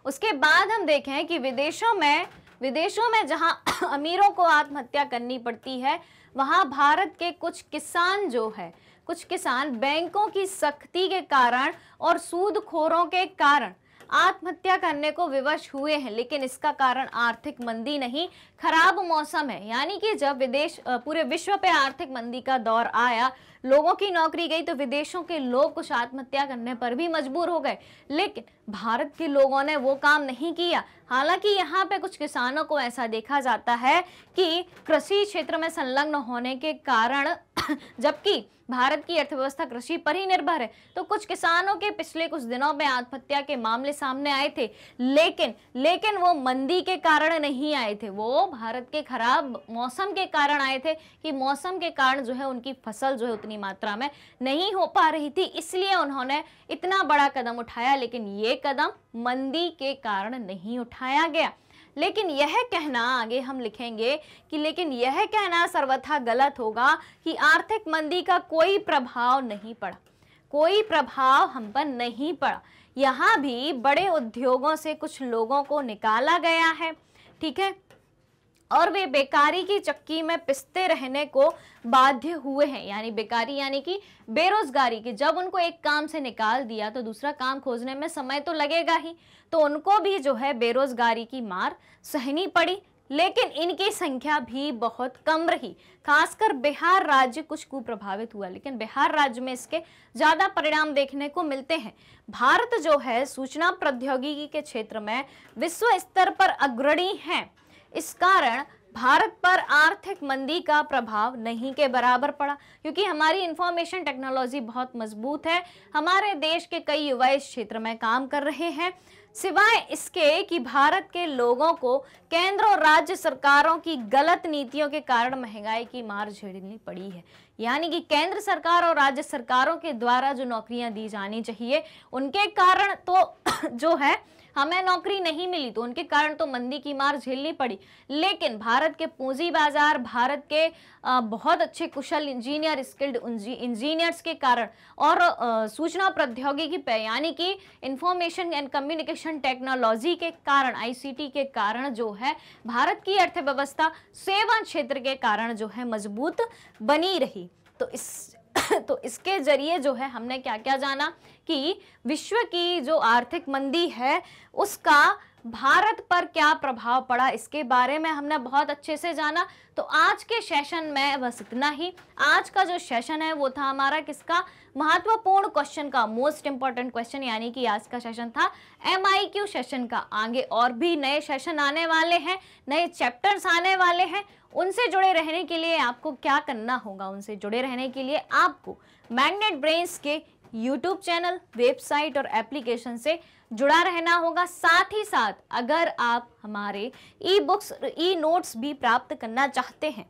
उसके बाद हम देखें कि विदेशों में विदेशों में जहां अमीरों को आत्महत्या करनी पड़ती है वहां भारत के कुछ किसान जो है कुछ किसान बैंकों की सख्ती के कारण और सूदखोरों के कारण आत्महत्या करने को विवश हुए हैं लेकिन इसका कारण आर्थिक मंदी नहीं खराब मौसम है यानी कि जब विदेश पूरे विश्व पे आर्थिक मंदी का दौर आया लोगों की नौकरी गई तो विदेशों के लोग कुछ आत्महत्या करने पर भी मजबूर हो गए लेकिन भारत के लोगों ने वो काम नहीं किया हालांकि यहाँ पे कुछ किसानों को ऐसा देखा जाता है कि कृषि क्षेत्र में संलग्न होने के कारण जबकि भारत की अर्थव्यवस्था कृषि पर ही निर्भर है तो कुछ किसानों के पिछले कुछ दिनों में आत्महत्या के मामले सामने आए थे लेकिन लेकिन वो मंदी के कारण नहीं आए थे वो भारत के खराब मौसम के कारण आए थे कि मौसम के कारण जो है उनकी फसल जो है उतनी इतनी मात्रा में नहीं हो पा रही थी इसलिए उन्होंने इतना बड़ा कदम उठाया लेकिन ये कदम मंदी के कारण नहीं उठाया गया लेकिन यह कहना आगे हम लिखेंगे कि लेकिन यह कहना सर्वथा गलत होगा कि आर्थिक मंदी का कोई प्रभाव नहीं पड़ा कोई प्रभाव हम पर नहीं पड़ा यहाँ भी बड़े उद्योगों से कुछ लोगों को निकाला गया है ठीक है और वे बेकारी की चक्की में पिसते रहने को बाध्य हुए हैं यानी बेकारी यानी कि बेरोजगारी की जब उनको एक काम से निकाल दिया तो दूसरा काम खोजने में समय तो लगेगा ही तो उनको भी जो है बेरोजगारी की मार सहनी पड़ी लेकिन इनकी संख्या भी बहुत कम रही खासकर बिहार राज्य कुछ कुप्रभावित हुआ लेकिन बिहार राज्य में इसके ज़्यादा परिणाम देखने को मिलते हैं भारत जो है सूचना प्रौद्योगिकी के क्षेत्र में विश्व स्तर पर अग्रणी है इस कारण भारत पर आर्थिक मंदी का प्रभाव नहीं के बराबर पड़ा क्योंकि हमारी इंफॉर्मेशन टेक्नोलॉजी बहुत मजबूत है हमारे देश के कई युवा इस क्षेत्र में काम कर रहे हैं सिवाय इसके कि भारत के लोगों को केंद्र और राज्य सरकारों की गलत नीतियों के कारण महंगाई की मार झेड़नी पड़ी है यानी कि केंद्र सरकार और राज्य सरकारों के द्वारा जो नौकरियां दी जानी चाहिए उनके कारण तो जो है हमें नौकरी नहीं मिली तो उनके कारण तो मंदी की मार झेलनी पड़ी लेकिन भारत के पूंजी बाजार भारत के बहुत अच्छे कुशल इंजीनियर स्किल्ड इंजीनियर्स के कारण और सूचना प्रौद्योगिकी पे यानी कि इंफॉर्मेशन एंड कम्युनिकेशन टेक्नोलॉजी के कारण आईसीटी के कारण जो है भारत की अर्थव्यवस्था सेवा क्षेत्र के कारण जो है मजबूत बनी रही तो इस तो इसके ज़रिए जो है हमने क्या क्या जाना कि विश्व की जो आर्थिक मंदी है उसका भारत पर क्या प्रभाव पड़ा इसके बारे में हमने बहुत अच्छे से जाना तो आज के सेशन में बस इतना ही आज का जो सेशन है वो था हमारा किसका महत्वपूर्ण क्वेश्चन का मोस्ट इंपॉर्टेंट क्वेश्चन यानी कि आज का सेशन था एम आई क्यू सेशन का आगे और भी नए सेशन आने वाले हैं नए चैप्टर्स आने वाले हैं उनसे जुड़े रहने के लिए आपको क्या करना होगा उनसे जुड़े रहने के लिए आपको मैग्नेट ब्रेन्स के यूट्यूब चैनल वेबसाइट और एप्लीकेशन से जुड़ा रहना होगा साथ ही साथ अगर आप हमारे ई बुक्स ई नोट्स भी प्राप्त करना चाहते हैं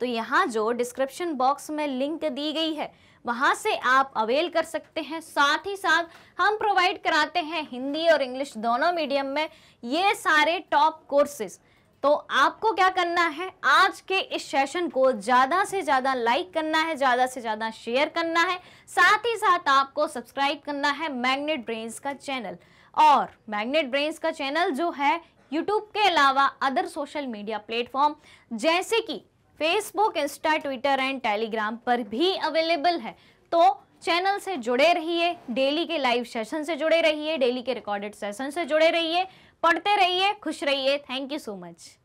तो यहाँ जो डिस्क्रिप्शन बॉक्स में लिंक दी गई है वहाँ से आप अवेल कर सकते हैं साथ ही साथ हम प्रोवाइड कराते हैं हिंदी और इंग्लिश दोनों मीडियम में ये सारे टॉप कोर्सेज़ तो आपको क्या करना है आज के इस सेशन को ज़्यादा से ज़्यादा लाइक करना है ज़्यादा से ज़्यादा शेयर करना है साथ ही साथ आपको सब्सक्राइब करना है मैग्नेट ब्रेन्स का चैनल और मैग्नेट ब्रेन्स का चैनल जो है यूट्यूब के अलावा अदर सोशल मीडिया प्लेटफॉर्म जैसे कि Facebook Insta Twitter and Telegram पर भी अवेलेबल है तो चैनल से जुड़े रहिए डेली के लाइव सेशन से जुड़े रहिए डेली के रिकॉर्डेड सेशन से जुड़े रहिए पढ़ते रहिए खुश रहिए थैंक यू सो मच